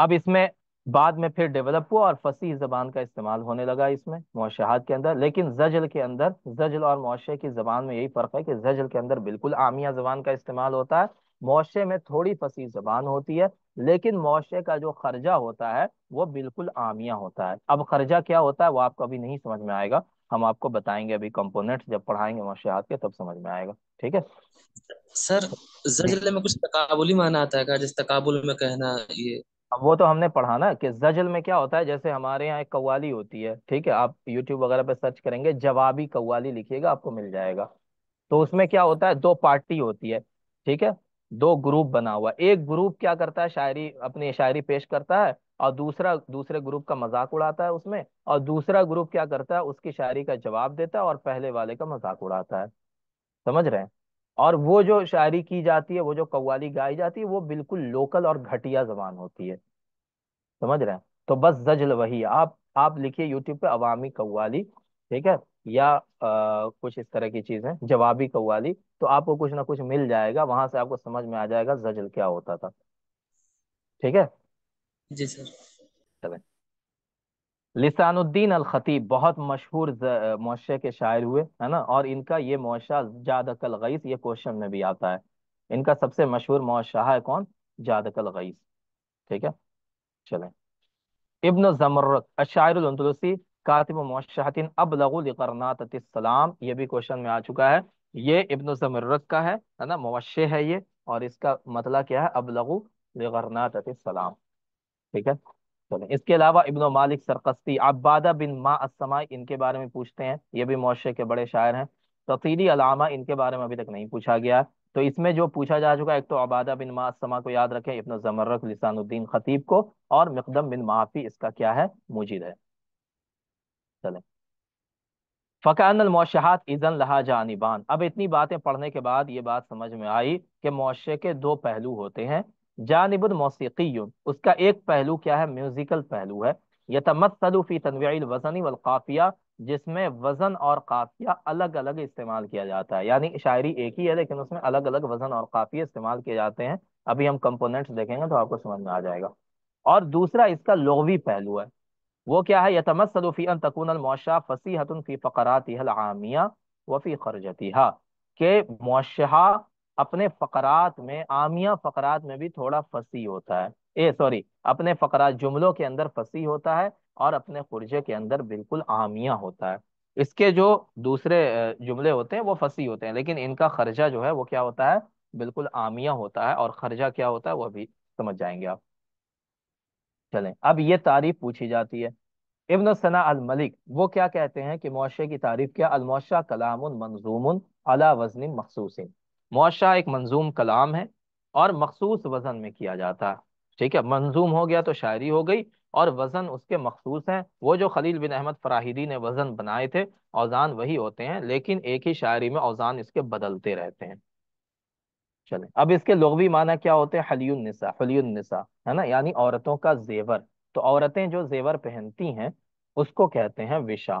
अब इसमें बाद में फिर डेवलप हुआ और फसी जबान का इस्तेमाल होने लगा इसमें मुशाहत के अंदर लेकिन जजल के अंदर जजल और मुआशे की जबान में यही फर्क है कि जजल के अंदर बिल्कुल आमिया जबान का इस्तेमाल होता है मुआशे में थोड़ी फसी जबान होती है लेकिन मुआशे का जो खर्जा होता है वो बिल्कुल आमिया होता है अब खर्जा क्या होता है वो आपको अभी नहीं समझ में आएगा हम आपको बताएंगे अभी कंपोनेंट जब पढ़ाएंगे मुआशात के तब समझ में आएगा ठीक है सर जजल में कुछ तकाबुली माना आता है जिस तकाबुल में कहना ये अब वो तो हमने पढ़ा ना कि जजल में क्या होता है जैसे हमारे यहाँ एक कव्वाली होती है ठीक है आप यूट्यूब वगैरह पे सर्च करेंगे जवाबी कव्वाली लिखिएगा आपको मिल जाएगा तो उसमें क्या होता है दो पार्टी होती है ठीक है दो ग्रुप बना हुआ एक ग्रुप क्या करता है शायरी अपनी शायरी पेश करता है और दूसरा दूसरे ग्रुप का मजाक उड़ाता है उसमें और दूसरा ग्रुप क्या करता है उसकी शायरी का जवाब देता है और पहले वाले का मजाक उड़ाता है समझ रहे हैं और वो जो शायरी की जाती है वो जो कव्वाली गाई जाती है वो बिल्कुल लोकल और घटिया जबान होती है समझ रहे हैं तो बस जजल वही आप आप लिखिए यूट्यूब पे अवामी कव्वाली ठीक है या आ, कुछ इस तरह की चीज है जवाबी कव्वाली तो आपको कुछ ना कुछ मिल जाएगा वहां से आपको समझ में आ जाएगा जजल क्या होता था ठीक है जी सर चलें लिसानुद्दीन अल खतीब बहुत मशहूर मुशे के शायर हुए है ना और इनका ये मुशा अकल गईस ये क्वेश्चन में भी आता है इनका सबसे मशहूर मुशा है कौन अकल गईस ठीक है चलें इब्न जमर्रक अशायरुलसी कातिब मशाहन अब लगुलकरनातलाम ये भी क्वेश्चन में आ चुका है ये इब्न जमर्रक का है है ना मुशे है ये और इसका मतलब क्या है अब लगुलकरनातलाम ठीक है चले इसके अलावा इब्न मालिक सरकस्ती अब्बादा बिन मा असमाई इनके बारे में पूछते हैं ये भी मोशे के बड़े शायर हैं तफीली अलामा इनके बारे में अभी तक नहीं पूछा गया तो इसमें जो पूछा जा चुका एक तो अबादा बिन मासमा को याद रखें इब्न जमरक लिसानुद्दीन खतीब को और मकदम बिन माफी इसका क्या है मुजिद है चले फ़कान मौशात लहा जानिबान अब इतनी बातें पढ़ने के बाद ये बात समझ में आई कि मुशरे के दो पहलू होते हैं जानबुल मौसीकी उसका एक पहलू क्या है म्यूजिकल पहलू है यतमसलूफ़ी तनवील वज़नी वलकाफ़िया जिसमें वज़न और काफ़िया अलग अलग इस्तेमाल किया जाता है यानी शायरी एक ही है लेकिन उसमें अलग अलग वज़न और काफ़िए इस्तेमाल किए जाते हैं अभी हम कंपोनेंट्स देखेंगे तो आपको समझ में आ जाएगा और दूसरा इसका लोगवी पहलू है वो क्या है यतमसलूफ़ी अन तकूनमौशा फ़सीहतफ़ी फ़कराती आमिया वफ़ी खरजती के मौशा अपने फकरात में आमिया फकरात में भी थोड़ा फसी होता है ए सॉरी अपने फकरात जुमलों के अंदर फसी होता है और अपने खुर्जे के अंदर बिल्कुल आमिया होता है इसके जो दूसरे जुमले होते हैं वो फसी होते हैं लेकिन इनका खर्जा जो है वो क्या होता है बिल्कुल आमिया होता है और खर्जा क्या होता है वह भी समझ जाएंगे आप चलें अब ये तारीफ पूछी जाती है इब्न सना अल मलिक वो क्या कहते हैं कि मुआशे की तारीफ क्या अलमोशा कलाम मंजूम अला वजन मखसूसिन मुआशा एक मंजूम कलाम है और मखसूस वज़न में किया जाता है ठीक है मंजूम हो गया तो शायरी हो गई और वज़न उसके मखसूस हैं वो जो खलील बिन अहमद फराहिदी ने वज़न बनाए थे औजान वही होते हैं लेकिन एक ही शायरी में औजान इसके बदलते रहते हैं चले अब इसके लघवी माना क्या होते हैं हलियनिसा हलियनिसा है ना यानी औरतों का जेवर तो औरतें जो जेवर पहनती हैं उसको कहते हैं विशा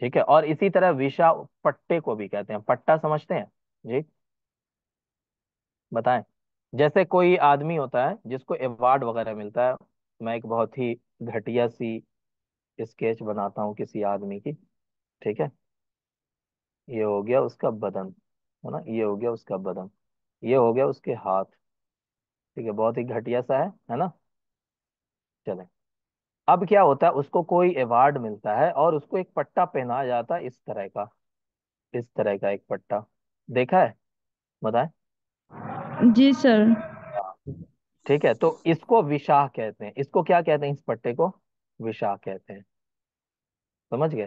ठीक है और इसी तरह विशा पट्टे को भी कहते हैं पट्टा समझते हैं जी बताएं जैसे कोई आदमी होता है जिसको अवार्ड वगैरह मिलता है मैं एक बहुत ही घटिया सी स्केच बनाता हूँ किसी आदमी की ठीक है ये हो गया उसका बदन है ना ये हो गया उसका बदन ये हो गया उसके हाथ ठीक है बहुत ही घटिया सा है है ना चले अब क्या होता है उसको कोई अवार्ड मिलता है और उसको एक पट्टा पहनाया जाता है इस तरह का इस तरह का एक पट्टा देखा है बताए जी सर ठीक है तो इसको विशाह कहते हैं इसको क्या कहते हैं इस पट्टे को विशाह कहते हैं समझ गए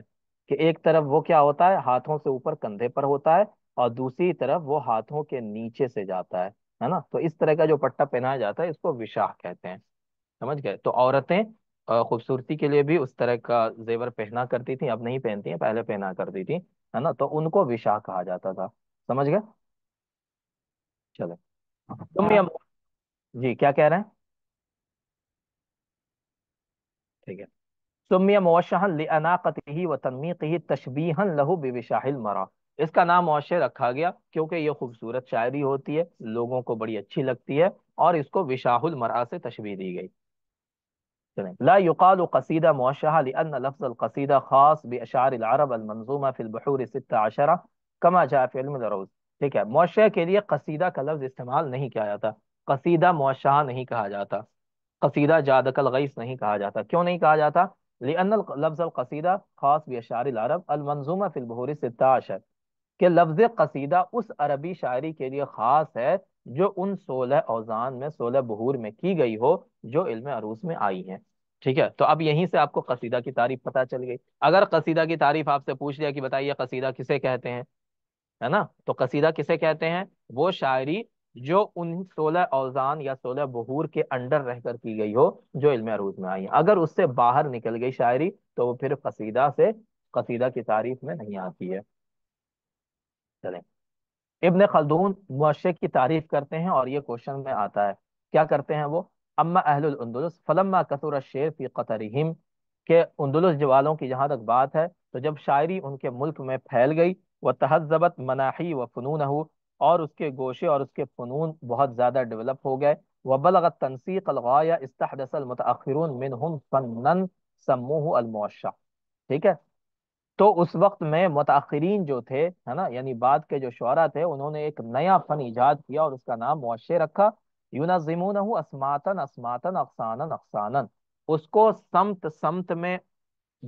कि एक तरफ वो क्या होता है हाथों से ऊपर कंधे पर होता है और दूसरी तरफ वो हाथों के नीचे से जाता है है ना तो इस तरह का जो पट्टा पहनाया जाता है इसको विशाह कहते हैं समझ गए तो औरतें खूबसूरती के लिए भी उस तरह का जेवर पहना करती थी अब नहीं पहनती हैं पहले पहना करती थी है ना तो उनको विशाह कहा जाता था समझ गए चलो तुम भी हमको हाँ। जी क्या कह रहे हैं ठीक है व तशबीहन बिविशाहिल मरा इसका नाम मोश रखा गया क्योंकि ये खूबसूरत शायरी होती है लोगों को बड़ी अच्छी लगती है और इसको विशाहुल मरा से तशबी दी गई लाकालसीदा मोशाह खास موشحة لأن لفظ القصيدة خاص ठीक है मुआशा के लिए कसीदा का लफ्ज़ इस्तेमाल नहीं किया जाता कसीदा मुआशा नहीं कहा जाता कसीदा जादकल गईस नहीं कहा जाता क्यों नहीं कहा जाता लेन लफ्ज़ खास बशार अरब अलमनजूमा फिलबहरी सिताश लफ्ज़ कसीदा उस अरबी शायरी के लिए ख़ास है जो उन सोलह औजान में सोलह बहूर में की गई हो जो इल्म अरूस में आई है ठीक है तो अब यहीं से आपको कसीदा की तारीफ पता चल गई अगर कसीदा की तारीफ आपसे पूछ लिया कि बताइए कसीदा किसे कहते हैं है ना तो कसीदा किसे कहते हैं वो शायरी जो उन सोलह औजान या सोलह बहूर के अंडर रहकर की गई हो जो इल्म अरूज में आई है अगर उससे बाहर निकल गई शायरी तो वो फिर कसीदा से कसीदा की तारीफ में नहीं आती है चले इब्न खलदून मुशे की तारीफ करते हैं और ये क्वेश्चन में आता है क्या करते हैं वो अम्मा अहलुलंदुलस फलम्मा कसूर शेर फ़ी कतरहिम के उन्दुलस जवालों की जहाँ तक बात है तो जब शायरी उनके मुल्क में फैल गई व तहजबत मनाही व फ़नून और उसके गोशे और उसके फ़नून बहुत ज़्यादा डेवलप हो गए वबलगत तनसीक अलगाया इस्तहदसलमतरून मिनहुम समूह अलमोशा ठीक है तो उस वक्त में मतरीन जो थे है ना यानी बाद के जो शुरा थे उन्होंने एक नया फ़न ईजाद किया और उसका नाम मुशे रखा यूनाजिमून असमातन असमातन अफसानन अफसानन उसको समत समत में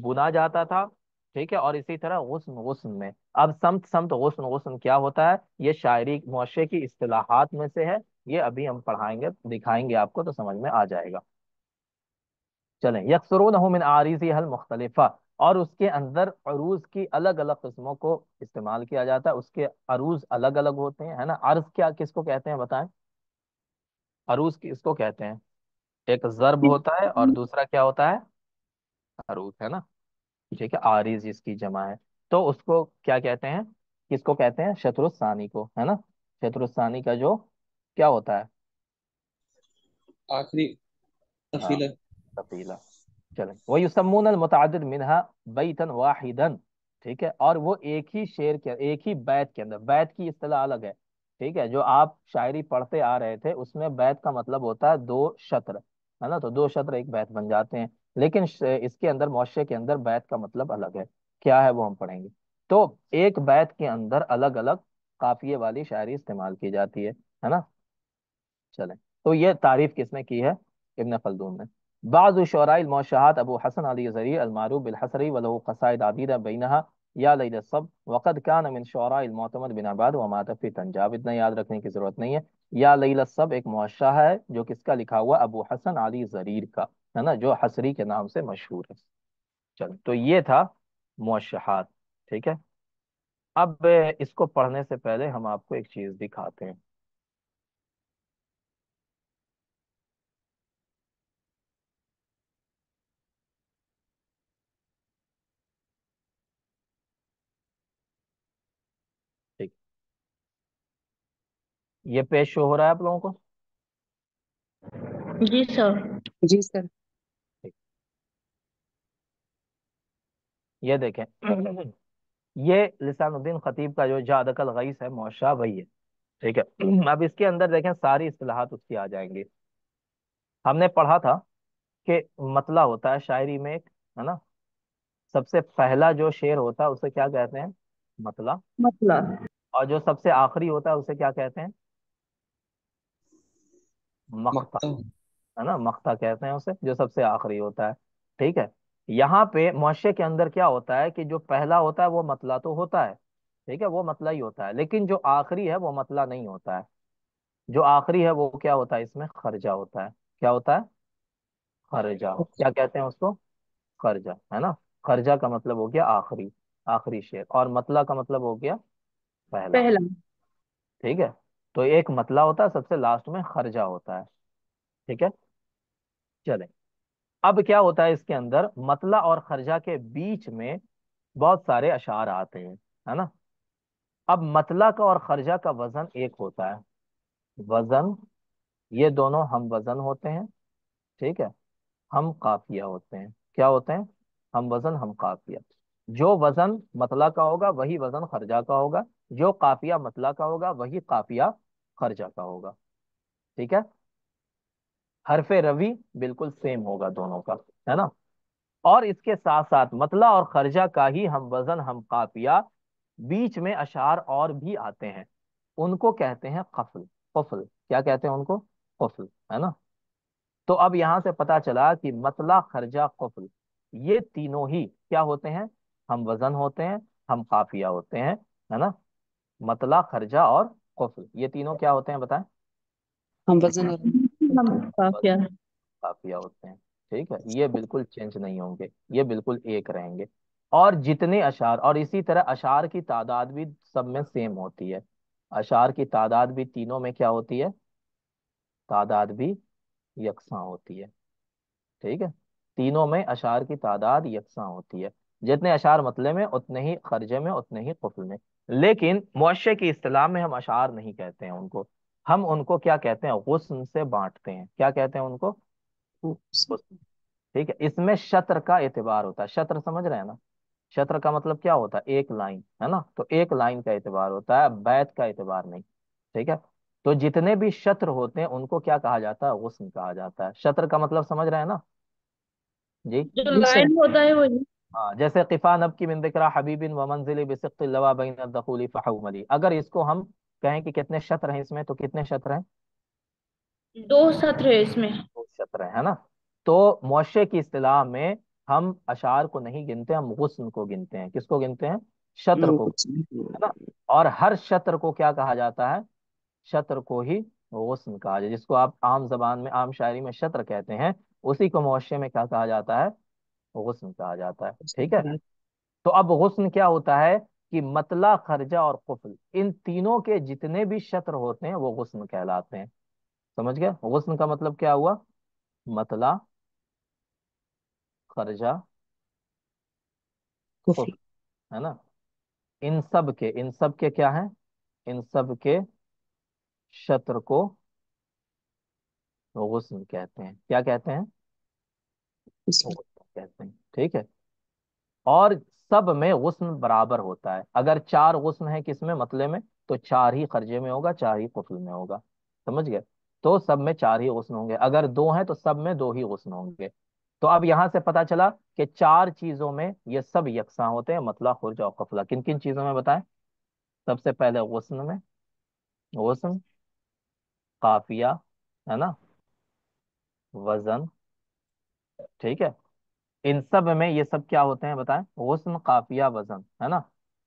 बुना जाता था ठीक है और इसी तरह हुस्न हुस्न में अब समत समत हुस्न हुस्न क्या होता है ये शायरी मुशे की असलाहत में से है ये अभी हम पढ़ाएंगे दिखाएंगे आपको तो समझ में आ जाएगा चले यकसरून मिन आरिजी हल मुख्तलिफा और उसके अंदर अरूज की अलग अलग किस्मों को इस्तेमाल किया जाता है उसके अरूज अलग अलग होते हैं है ना अर्ज क्या किसको कहते हैं बताएं अरूज किसको कहते हैं एक जर्ब होता है और दूसरा क्या होता है अरूज है ना ठीक है आरिज जिसकी जमा है तो उसको क्या कहते हैं किसको कहते हैं शत्रुस्थानी को है ना शत्रुस्थानी का जो क्या होता है आखिरी तफसीला हाँ, तफसीला मिनहा बैतन वाहिदन ठीक है और वो एक ही शेर के एक ही बैत के अंदर बैत की इतला अलग है ठीक है जो आप शायरी पढ़ते आ रहे थे उसमें बैत का मतलब होता है दो शत्र है ना तो दो शत्र एक बैत बन जाते हैं लेकिन इसके अंदर मुआशे के अंदर बैत का मतलब अलग है क्या है वो हम पढ़ेंगे तो एक बैत के अंदर अलग अलग काफिये वाली शायरी इस्तेमाल की जाती है है ना चले तो ये तारीफ किसने की है इबन खलदून ने बाज़ शराशात अबू हसन अली जरी अलमारूब बिलहसरी वलहू कसायद आबीदा बैनहा या सब वक़द कान मिन शरामतमद बिन आबाद वमात फ़ी तंजाब इतना याद रखने की ज़रूरत नहीं है या सब एक मुआशा है जो किसका लिखा हुआ अबू हसन अली ज़रीर का है ना जो हसरी के नाम से मशहूर है चलो तो ये था मुशहात ठीक है अब इसको पढ़ने से पहले हम आपको एक चीज दिखाते हैं ठीक ये पेश शो हो रहा है आप लोगों को जी सर जी सर ये देखें ये लिसानुद्दीन खतीब का जो जादकल गईस है मोशा वही है ठीक है अब इसके अंदर देखें सारी असलाहत उसकी आ जाएंगी हमने पढ़ा था कि मतला होता है शायरी में एक है ना सबसे पहला जो शेर होता है उसे क्या कहते हैं मतला मतला और जो सबसे आखिरी होता है उसे क्या कहते हैं मख्ता है ना मख्ता कहते हैं उसे जो सबसे आखिरी होता है ठीक है यहाँ पे मुहशे के अंदर क्या होता है कि जो पहला होता है वो मतला तो होता है ठीक है वो मतला ही होता है लेकिन जो आखिरी है वो मतला नहीं होता है जो आखिरी है वो क्या होता है इसमें खर्जा होता है क्या होता है खर्जा क्या कहते हैं उसको खर्जा है ना खर्जा का मतलब हो गया आखिरी आखिरी शेर और मतला का मतलब हो गया पहला पहला ठीक है तो एक मतला होता है सबसे लास्ट में खर्जा होता है ठीक है चले अब क्या होता है इसके अंदर मतला और खर्जा के बीच में बहुत सारे अशार आते हैं है ना अब मतला का और खर्जा का वजन एक होता है वजन ये दोनों हम वजन होते हैं ठीक है हम काफिया होते हैं क्या होते हैं हम वजन हम काफिया जो वजन मतला का होगा वही वजन खर्जा का होगा जो काफिया मतला का होगा वही काफिया खर्जा का होगा ठीक है हरफ रवि बिल्कुल सेम होगा दोनों का है ना और इसके साथ साथ मतला और खर्जा का ही हम वजन हम काफिया बीच में अशार और भी आते हैं उनको कहते हैं कफल कफल क्या कहते हैं उनको कफल है ना तो अब यहां से पता चला कि मतला खर्जा कफल ये तीनों ही क्या होते हैं हम वजन होते हैं हम काफिया होते हैं है ना मतला खर्जा और कफल ये तीनों क्या होते हैं बताएं हम वजन और काफिया काफिया होते हैं ठीक है ये बिल्कुल चेंज नहीं होंगे ये बिल्कुल एक रहेंगे और जितने अशार और इसी तरह अशार की तादाद भी सब में सेम होती है अशार की तादाद भी तीनों में क्या होती है तादाद भी यकसा होती है ठीक है तीनों में अशार की तादाद यकसा होती है जितने अशार मतले में उतने ही खर्जे में उतने ही कुफल में लेकिन मुआशे की असलाह में हम अशार नहीं कहते हैं उनको हम उनको क्या कहते हैं गुस्न से बांटते हैं क्या कहते हैं उनको ठीक है इसमें शत्र का एतबार होता है शत्र समझ रहे हैं ना शत्र का मतलब क्या होता है एक लाइन है ना तो एक लाइन का एतबार होता है बैत का एतबार नहीं ठीक है तो जितने भी शत्र होते हैं उनको क्या कहा जाता है गुस्न कहा जाता है शत्र का मतलब समझ रहे हैं ना जी लाइन होता है वही हाँ जैसे किफान अब की मिंदिकरा हबीबिन व मंजिल दखूली अगर इसको हम कहें कि कितने शत्र हैं इसमें तो कितने शत्र हैं दो शत्र है इसमें दो शत्र है ना तो मोशे की इस्तेलाह में हम अशार को नहीं गिनते हम गुस्न को गिनते हैं किसको गिनते हैं शत्र को है ना और हर शत्र को क्या कहा जाता है शत्र को ही गुस्न कहा जाए जिसको आप आम जबान में आम शायरी में शत्र कहते हैं उसी को मुशे में क्या कहा जाता है गुस्न कहा जाता है ठीक है अच्छा। तो अब गुस्न क्या होता है कि मतला खर्जा और कुफल इन तीनों के जितने भी शत्र होते हैं वो गुस्न कहलाते हैं समझ गए गुस्न का मतलब क्या हुआ मतला खर्जा कुफल है ना इन सब के इन सब के क्या है इन सब के शत्र को गुस्न कहते हैं क्या कहते हैं कहते हैं ठीक है और सब में गुस्न बराबर होता है अगर चार गुस्न है किस में मतले में तो चार ही खर्जे में होगा चार ही कुफल में होगा समझ गए तो सब में चार ही गुस्न होंगे अगर दो हैं तो सब में दो ही गुस्न होंगे तो अब यहाँ से पता चला कि चार चीजों में ये सब यकसा होते हैं मतला खुर्ज और कफला किन किन चीजों में बताएं सबसे पहले गस्न में गुस्न काफिया है ना वजन ठीक है इन सब में ये सब क्या होते हैं बताएं हुस्न काफिया वजन है ना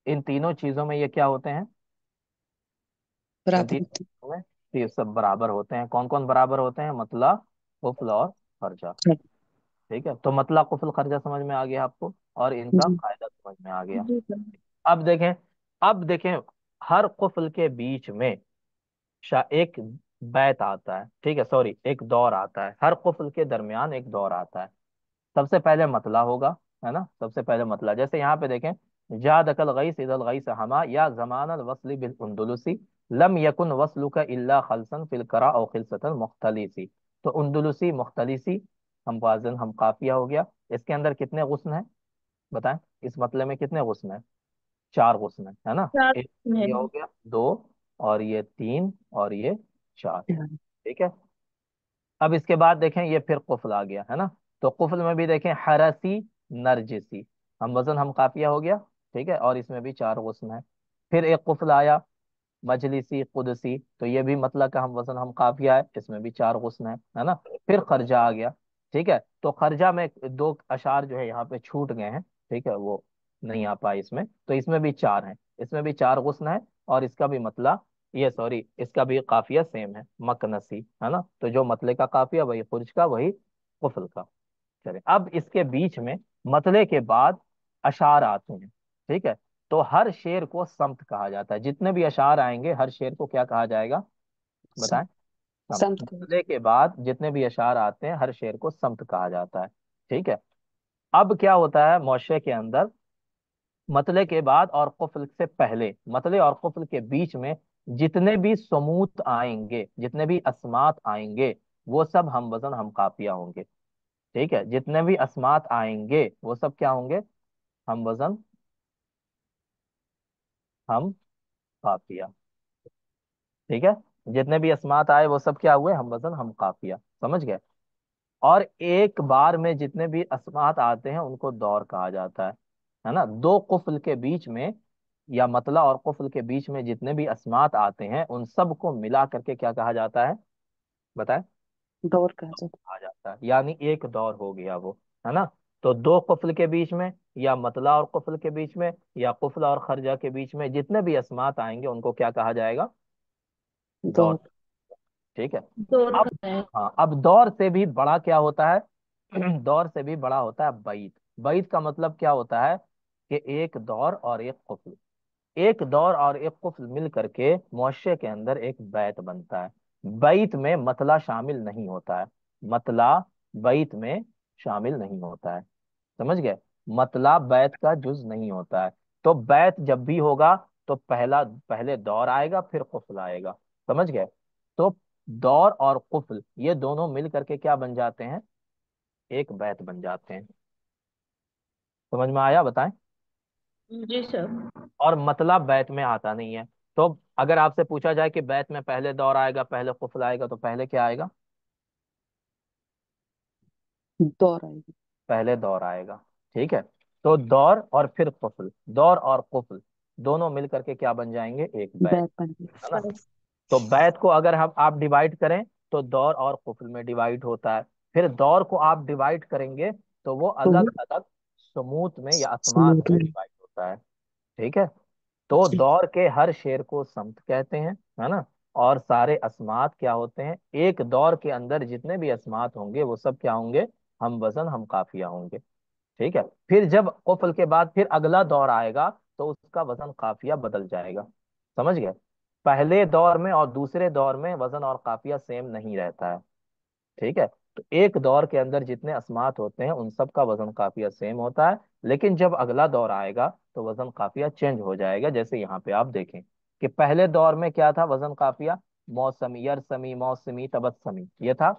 इन तीनों चीजों में ये क्या होते हैं ये सब बराबर होते हैं कौन कौन बराबर होते हैं मतला कुफल और खर्चा हाँ। ठीक है तो मतला कुफल खर्चा समझ में आ गया आपको और इनका फायदा समझ में आ गया अब देखें अब देखें हर कुफल के बीच में एक बैत आता है ठीक है सॉरी एक दौर आता है हर कुफल के दरमियान एक दौर आता है सबसे पहले मतला होगा है ना सबसे पहले मतला जैसे यहाँ पे देखें जा दखल गईस इदल गईस हमा या जमान वसली बिल लम यकुन वसलु का इला खलसन फिलकरा और खिलसतन मुख्तलीसी तो उन्दुलसी मुख्तलीसी हम वाजन हम काफिया हो गया इसके अंदर कितने गुस्न है बताएं इस मतले में कितने गुस्न है चार गुस्न है है ना एक ये हो गया दो और ये तीन और ये चार हाँ। ठीक है अब इसके बाद देखें ये फिर कुफल आ गया है ना तो कुफल में भी देखें हरसी नरजिसी हम वजन हम काफिया हो गया ठीक है और इसमें भी चार गुस्म है फिर एक कुफल आया मजलिसी कुदसी तो ये भी मतलब का हम वजन हम काफिया है इसमें भी चार गस्म है है ना फिर खर्जा आ गया ठीक है तो खर्जा में दो अशार जो है यहाँ पे छूट गए हैं ठीक है वो नहीं आ पाए इसमें तो इसमें भी चार हैं इसमें भी चार गस्म है और इसका भी मतला ये सॉरी इसका भी काफिया सेम है मकनसी है ना तो जो मतले का काफिया वही खुर्ज का वही कुफल का चले अब इसके बीच में मतले के बाद अशार आते हैं ठीक है तो हर शेर को समत कहा जाता है जितने भी अशार आएंगे हर शेर को क्या कहा जाएगा बताए मतले के बाद जितने भी अशार आते हैं हर शेर को समत कहा जाता है ठीक है अब क्या होता है मुशे के अंदर मतले के बाद और कुफल से पहले मतले और कुफल के बीच में जितने भी समूत आएंगे जितने भी असमात आएंगे वो सब हम वजन हम काफिया होंगे ठीक है जितने भी अस्मात आएंगे वो सब क्या होंगे हम वजन हम काफिया ठीक है जितने भी अस्मात आए वो सब क्या हुए हम वजन हम काफिया समझ गए और एक बार में जितने भी अस्मात आते हैं उनको दौर कहा जाता है है ना दो कुफल के बीच में या मतला और कुफल के बीच में जितने भी अस्मात आते हैं उन सबको मिला करके क्या कहा जाता है बताए दौर कहा जाता है सकता यानी एक दौर हो गया वो है ना तो दो कफल के बीच में या मतला और कुफल के बीच में या कफल और खर्जा के बीच में जितने भी असमात आएंगे उनको क्या कहा जाएगा दौर ठीक है अब हाँ अब दौर से भी बड़ा क्या होता है दौर से भी बड़ा होता है बैत बैत का मतलब क्या होता है कि एक दौर और एक कफल एक दौर और एक कफल मिल करके मुशे के अंदर एक बैत बनता है बैत में मतला शामिल नहीं होता है मतला बैत में शामिल नहीं होता है समझ गए मतला बैत का जुज नहीं होता है तो बैत जब भी होगा तो पहला पहले दौर आएगा फिर कुफल आएगा समझ गए तो दौर और कुफल ये दोनों मिल करके क्या बन जाते हैं एक बैत बन जाते हैं समझ में आया बताएं जी सर और मतला बैत में आता नहीं है तो अगर आपसे पूछा जाए कि बैत में पहले दौर आएगा पहले कुफल आएगा तो पहले क्या आएगा दौर आएगी पहले दौर आएगा ठीक है तो दौर और फिर कुफल दौर और कुफल दोनों मिल करके क्या बन जाएंगे एक बैत है ना तो बैत को अगर हम आप डिवाइड करें तो दौर और कुफल में डिवाइड होता है फिर दौर को आप डिवाइड करेंगे तो वो तो अलग अलग समूत में या असमात में डिवाइड होता है ठीक है तो दौर के हर शेर को समत कहते हैं है ना और सारे असमात क्या होते हैं एक दौर के अंदर जितने भी असमात होंगे वो सब क्या होंगे हम वजन हम काफिया होंगे ठीक है फिर जब कफल के बाद फिर अगला दौर आएगा तो उसका वजन काफिया बदल जाएगा समझ गए पहले दौर में और दूसरे दौर में वजन और काफिया सेम नहीं रहता है ठीक है तो एक दौर के अंदर जितने असमात होते हैं उन सब का वजन काफिया सेम होता है लेकिन जब अगला दौर आएगा तो वजन काफिया चेंज हो जाएगा जैसे यहाँ पे आप देखें कि पहले दौर में क्या था वजन काफिया मौसमी यरसमी मौसमी तबसमी ये था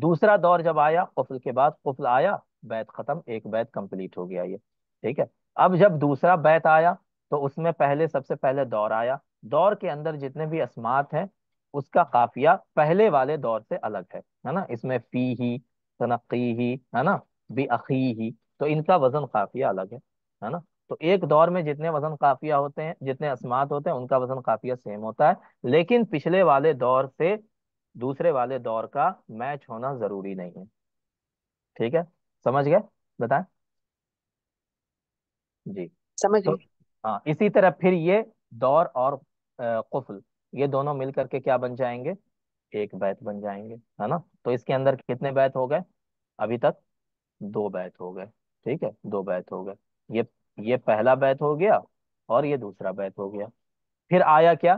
दूसरा दौर जब आया कफल के बाद कफल आया बैत खत्म एक बैत कंप्लीट हो गया ये ठीक है अब जब दूसरा बैत आया तो उसमें पहले सबसे पहले दौर आया दौर के अंदर जितने भी असमात हैं उसका काफिया पहले वाले दौर से अलग है है ना इसमें फी ही तनकी ही है ना बेअी ही तो इनका वजन काफिया अलग है है ना तो एक दौर में जितने वजन काफिया होते हैं जितने असमात होते हैं उनका वजन काफिया सेम होता है लेकिन पिछले वाले दौर से दूसरे वाले दौर का मैच होना जरूरी नहीं है ठीक है समझ गए बताए जी समझ तो, हाँ इसी तरह फिर ये दौर और कुफल ये दोनों मिलकर के क्या बन जाएंगे एक बैत बन जाएंगे है ना तो इसके अंदर कितने बैत हो गए अभी तक दो बैत हो गए ठीक है दो बैत हो गए ये ये पहला बैत हो गया और ये दूसरा बैत हो गया फिर आया क्या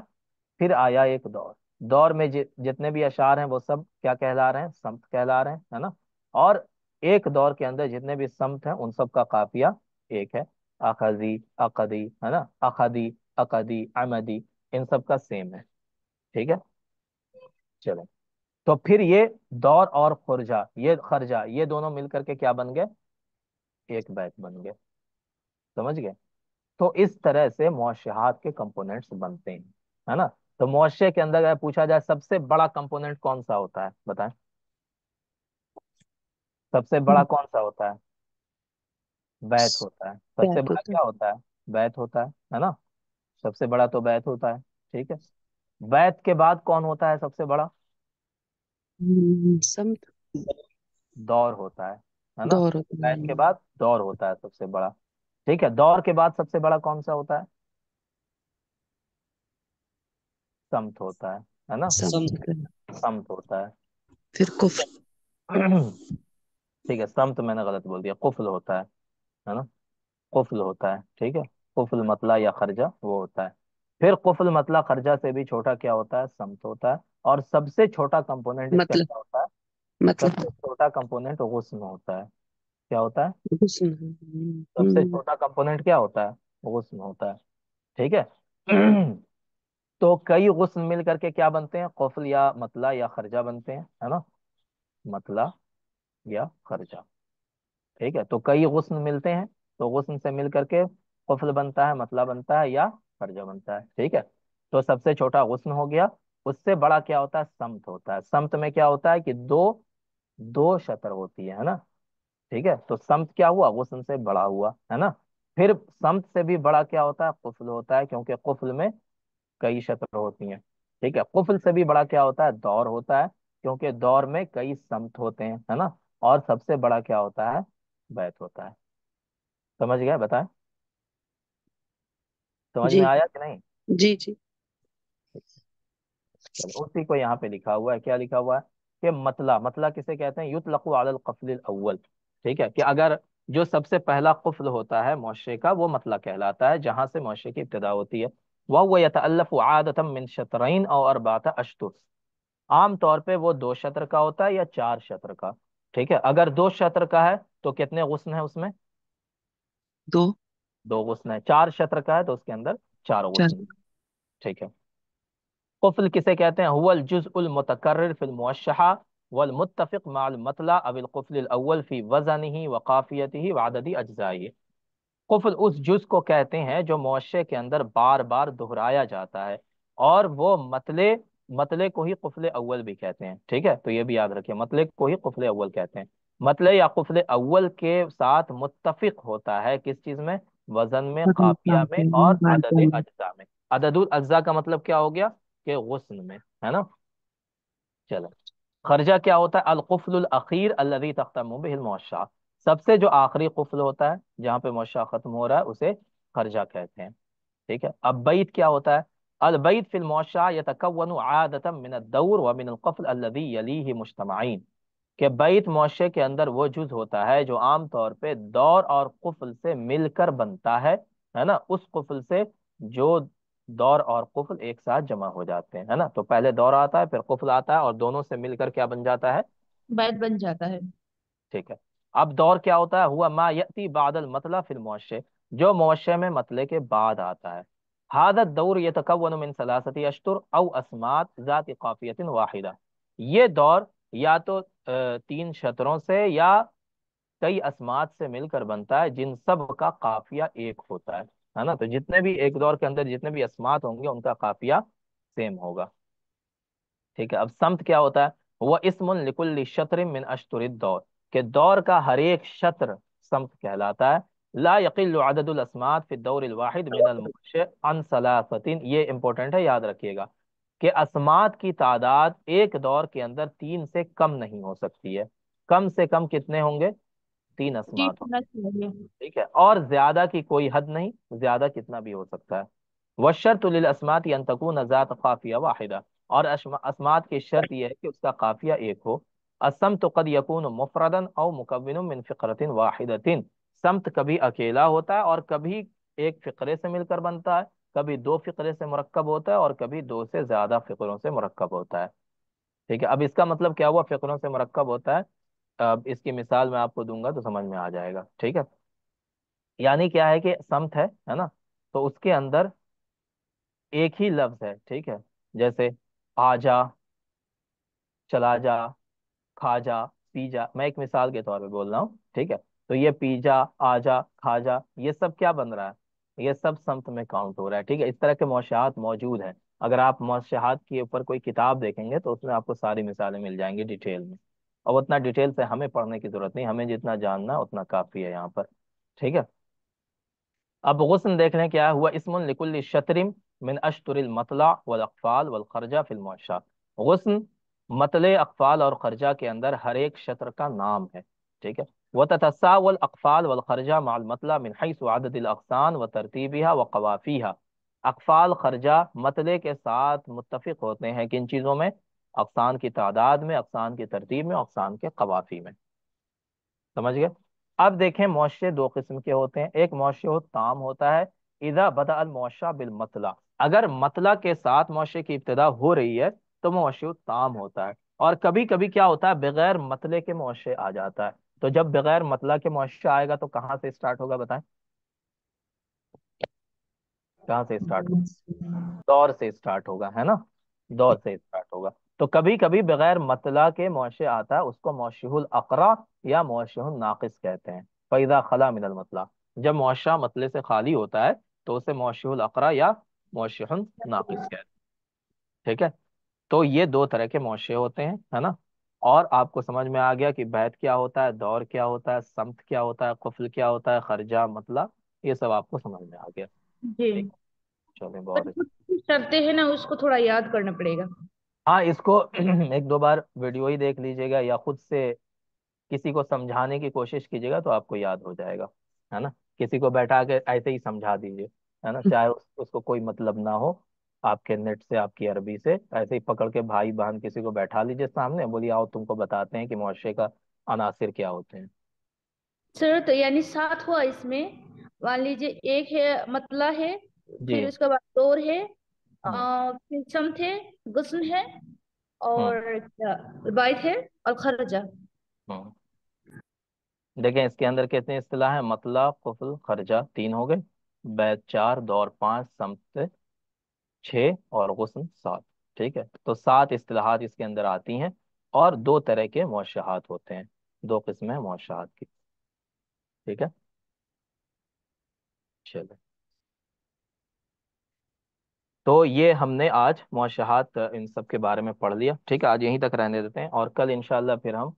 फिर आया एक दौर दौर में जितने भी अशार हैं वो सब क्या कहला रहे हैं समत कहला रहे हैं है ना और एक दौर के अंदर जितने भी समत हैं उन सब का काफिया एक है अखदी अकदी है ना अखदी अकदी अमदी इन सब का सेम है ठीक है चलो तो फिर ये दौर और खुर्जा ये खर्जा ये दोनों मिलकर के क्या बन गए एक बैत बन गए समझ गए तो इस तरह से मौशहात के कंपोनेंट्स बनते हैं है ना तो मोशे के अंदर अगर पूछा जाए सबसे बड़ा कंपोनेंट कौन सा होता है बताएं सबसे बड़ा हम्म। कौन सा होता है बैत होता है सबसे बड़ा क्या होता है बैत होता है है ना सबसे बड़ा तो बैत होता है ठीक है बैत के बाद कौन होता है सबसे बड़ा हम्म, दौर होता है है ना होता बैत है के बाद दौर होता है सबसे बड़ा ठीक है दौर के बाद सबसे बड़ा कौन सा होता है समत होता है है ना समत होता है फिर कुफ ठीक है समत मैंने गलत बोल दिया कुफल होता है है ना कुफल होता है ठीक है कुफल मतला या खर्जा वो होता है फिर कुफल मतला खर्जा से भी छोटा क्या होता है समत होता है और सबसे छोटा कंपोनेंट मतलब, क्या होता है मतलब सबसे छोटा कंपोनेंट गुस्म होता है क्या होता है सबसे हम्म। छोटा कंपोनेंट क्या होता है गुस्म होता है ठीक है तो कई गुस्ल मिल करके क्या बनते हैं कौफल या मतला या खर्जा बनते हैं है ना मतला या खर्जा ठीक है तो कई गुस्ल मिलते हैं तो गुस्ल से मिल करके कौफल बनता है मतला बनता है या खर्जा बनता है ठीक है तो सबसे छोटा गुस्ल हो गया उससे बड़ा क्या होता है समत होता है समत में क्या होता है कि दो दो शतर होती है ना ठीक है तो समत क्या हुआ गुस्ल से बड़ा हुआ है ना फिर समत से भी बड़ा क्या होता है कुफल होता है क्योंकि कुफल में कई शतर होती हैं ठीक है कुफल से भी बड़ा क्या होता है दौर होता है क्योंकि दौर में कई समत होते हैं है ना और सबसे बड़ा क्या होता है बैत होता है समझ गया बताए समझ में आया कि नहीं जी जी उसी को यहाँ पे लिखा हुआ है क्या लिखा हुआ है कि मतला मतला किसे कहते हैं युतलकु अलल कफल अव्वल ठीक है कि अगर जो सबसे पहला कुफल होता है मुशे का वो मतला कहलाता है जहां से मुशे की इब्तदा होती है वह यतल्लफ़ आदतम मिन शतरइन और अरबात अशतुर आम तौर पे वो दो शतर का होता है या चार शतर का ठीक है अगर दो शतर का है तो कितने गुस्न है उसमें दो दो गुस्न है चार शतर का है तो उसके अंदर चार गुस्न ठीक है कुफल किसे कहते हैं हुवल जुज उल मुतकर्र फिल मुअशहा वल मुत्तफिक माल मतला अविल कुफल अव्वल फी वजनिही व काफियतिही व अददी अज्जाई कुफल तो उस जुज को कहते हैं जो मुआशे के अंदर बार बार दोहराया जाता है और वो मतले मतले को ही कुफल अव्वल भी कहते हैं ठीक है तो ये भी याद रखिए मतले को ही कुफल अव्वल कहते हैं मतले या कुफल अव्वल के साथ मुत्तफिक होता है किस चीज में वजन में काफिया में और अदद अज्जा में अददुल अज्जा का मतलब क्या हो गया कि गुस्न में है ना चलो खर्जा क्या होता है अलकुफल अखीर अल्लजी तख्तमुबिल मुशा सबसे जो आखिरी कुफल होता है जहाँ पे मुशा खत्म हो रहा है उसे खर्जा कहते हैं ठीक है अब बैत क्या होता है अलबैत फिल या यतकवन आदतम मिन दौर व मिन कफल अल्लदी यलीह मुज्तमाइन के बैत मुशे के अंदर वो जुज होता है जो आम तौर पे दौर और कुफल से मिलकर बनता है है ना उस कुफल से जो दौर और कुफल एक साथ जमा हो जाते हैं है ना तो पहले दौर आता है फिर कुफल आता है और दोनों से मिलकर क्या बन जाता है बैत बन जाता है ठीक है अब दौर क्या होता है हुआ मा यति बादल मतला फिल मुआशे जो मुआशे में मतले के बाद आता है हादत दौर यतकवन मिन सलासती अश्तुर अव असमात ज़ात काफियत वाहिदा ये दौर या तो तीन शतरों से या कई असमात से मिलकर बनता है जिन सब का काफिया एक होता है है ना तो जितने भी एक दौर के अंदर जितने भी असमात होंगे उनका काफिया सेम होगा ठीक है अब समत क्या होता है वह इसमन शतरिम दौर कि दौर का हर एक शत्र समत कहलाता है ला यकीदुलस्मात फिर दौरवाहिद मिनलमुशलाफतिन ये इम्पोर्टेंट है याद रखिएगा कि असमात की तादाद एक दौर के अंदर तीन से कम नहीं हो सकती है कम से कम कितने होंगे तीन असमात ठीक है और ज्यादा की कोई हद नहीं ज्यादा कितना भी हो सकता है वशरतुलस्मात यंतकून नजात काफिया वाहिदा और असमात की शर्त यह है कि उसका काफिया एक हो असमत कद यकून मुफरदन और मुकविन मिन फ़िक्रतिन वाहिदतिन समत कभी अकेला होता है और कभी एक फ़िक्रे से मिलकर बनता है कभी दो फ़िक्रे से मरकब होता है और कभी दो से ज़्यादा फ़िक्रों से मरकब होता है ठीक है अब इसका मतलब क्या हुआ फ़िक्रों से मरकब होता है अब इसकी मिसाल मैं आपको दूंगा तो समझ में आ जाएगा ठीक है यानी क्या है कि समत है है ना तो उसके अंदर एक ही लफ्ज़ है ठीक है जैसे आ जा चला जा खाजा पीजा मैं एक मिसाल के तौर पे बोल रहा हूँ ठीक है तो ये पीजा आजा खाजा ये सब क्या बन रहा है ये सब समत में काउंट हो रहा है ठीक है इस तरह के मौशात मौजूद हैं अगर आप मौशात के ऊपर कोई किताब देखेंगे तो उसमें आपको सारी मिसालें मिल जाएंगी डिटेल में और उतना डिटेल से हमें पढ़ने की जरूरत नहीं हमें जितना जानना उतना काफ़ी है यहाँ पर ठीक है अब गसन देख हैं क्या हुआ इसमन लिकुल्ली शतरिम मिन अशतुर मतला वल अकफाल वल खर्जा मतले अकफाल और खर्जा के अंदर हर एक शतर का नाम है ठीक है व ततस्सा वलअफ़ाल खर्जा माल मतला मिनहस वाददिलसान व तरतीबिया व हा अकफाल खर्जा मतले के साथ मुतफ़ होते हैं किन चीज़ों में अकसान की तादाद में अकसान की तरतीब में अकसान के कवाफ़ी में समझ गए अब देखें मुशे दो किस्म के होते हैं एक मुशे हो ताम होता है इधा बदा अलमोशा बिलमतला अगर मतला के साथ मुशे की इब्तदा हो रही है तो मुशी ताम होता है और कभी कभी क्या होता है बगैर मतले के मुशे आ जाता है तो जब बगैर मतला के मुशा आएगा तो कहाँ से स्टार्ट होगा बताए कहाँ से स्टार्ट होगा दौर से स्टार्ट होगा है ना दौर से स्टार्ट होगा तो कभी कभी बगैर मतला के मुशे आता है उसको मोशहुल अकरा या मोशहुल नाकिस कहते हैं फैजा खला मिनल मतला जब मुआशा मतले से खाली होता है तो उसे मोशहुल अकरा या मोशहुल नाकिस कहते हैं ठीक है तो ये दो तरह के मोशे होते हैं है ना और आपको समझ में आ गया कि बैत क्या होता है दौर क्या होता है समत क्या होता है कुफल क्या होता है खर्जा मतलब ये सब आपको समझ में आ गया चलिए बहुत शर्तें हैं ना उसको थोड़ा याद करना पड़ेगा हाँ इसको एक दो बार वीडियो ही देख लीजिएगा या खुद से किसी को समझाने की कोशिश कीजिएगा तो आपको याद हो जाएगा है ना किसी को बैठा के ऐसे ही समझा दीजिए है ना चाहे उस, उसको कोई मतलब ना हो आपके नेट से आपकी अरबी से ऐसे ही पकड़ के भाई बहन किसी को बैठा लीजिए सामने बोलिए आओ तुमको बताते हैं कि मुआशरे का अनासर क्या होते हैं सर तो यानी साथ हुआ इसमें मान लीजिए एक है मतला है फिर उसके बाद तोर है हाँ। फिर सम थे गुस्न है हाँ। और बाइत है और खर्जा हाँ। देखें इसके अंदर कितने इस्तेलाह है मतला कुफल खर्जा तीन हो गए बैत चार दौर पांच समत छः और गसल सात ठीक है तो सात असलाहत इसके अंदर आती हैं और दो तरह के मौशाहत होते हैं दो किस्म है मौशाहत की ठीक है चले तो ये हमने आज मौशाहत इन सब के बारे में पढ़ लिया ठीक है आज यहीं तक रहने देते हैं और कल इनशाला फिर हम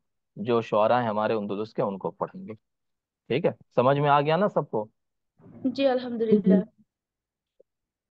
जो शौरा है हमारे उन उन्दुलस के उनको पढ़ेंगे ठीक है समझ में आ गया ना सबको जी अल्हम्दुलिल्लाह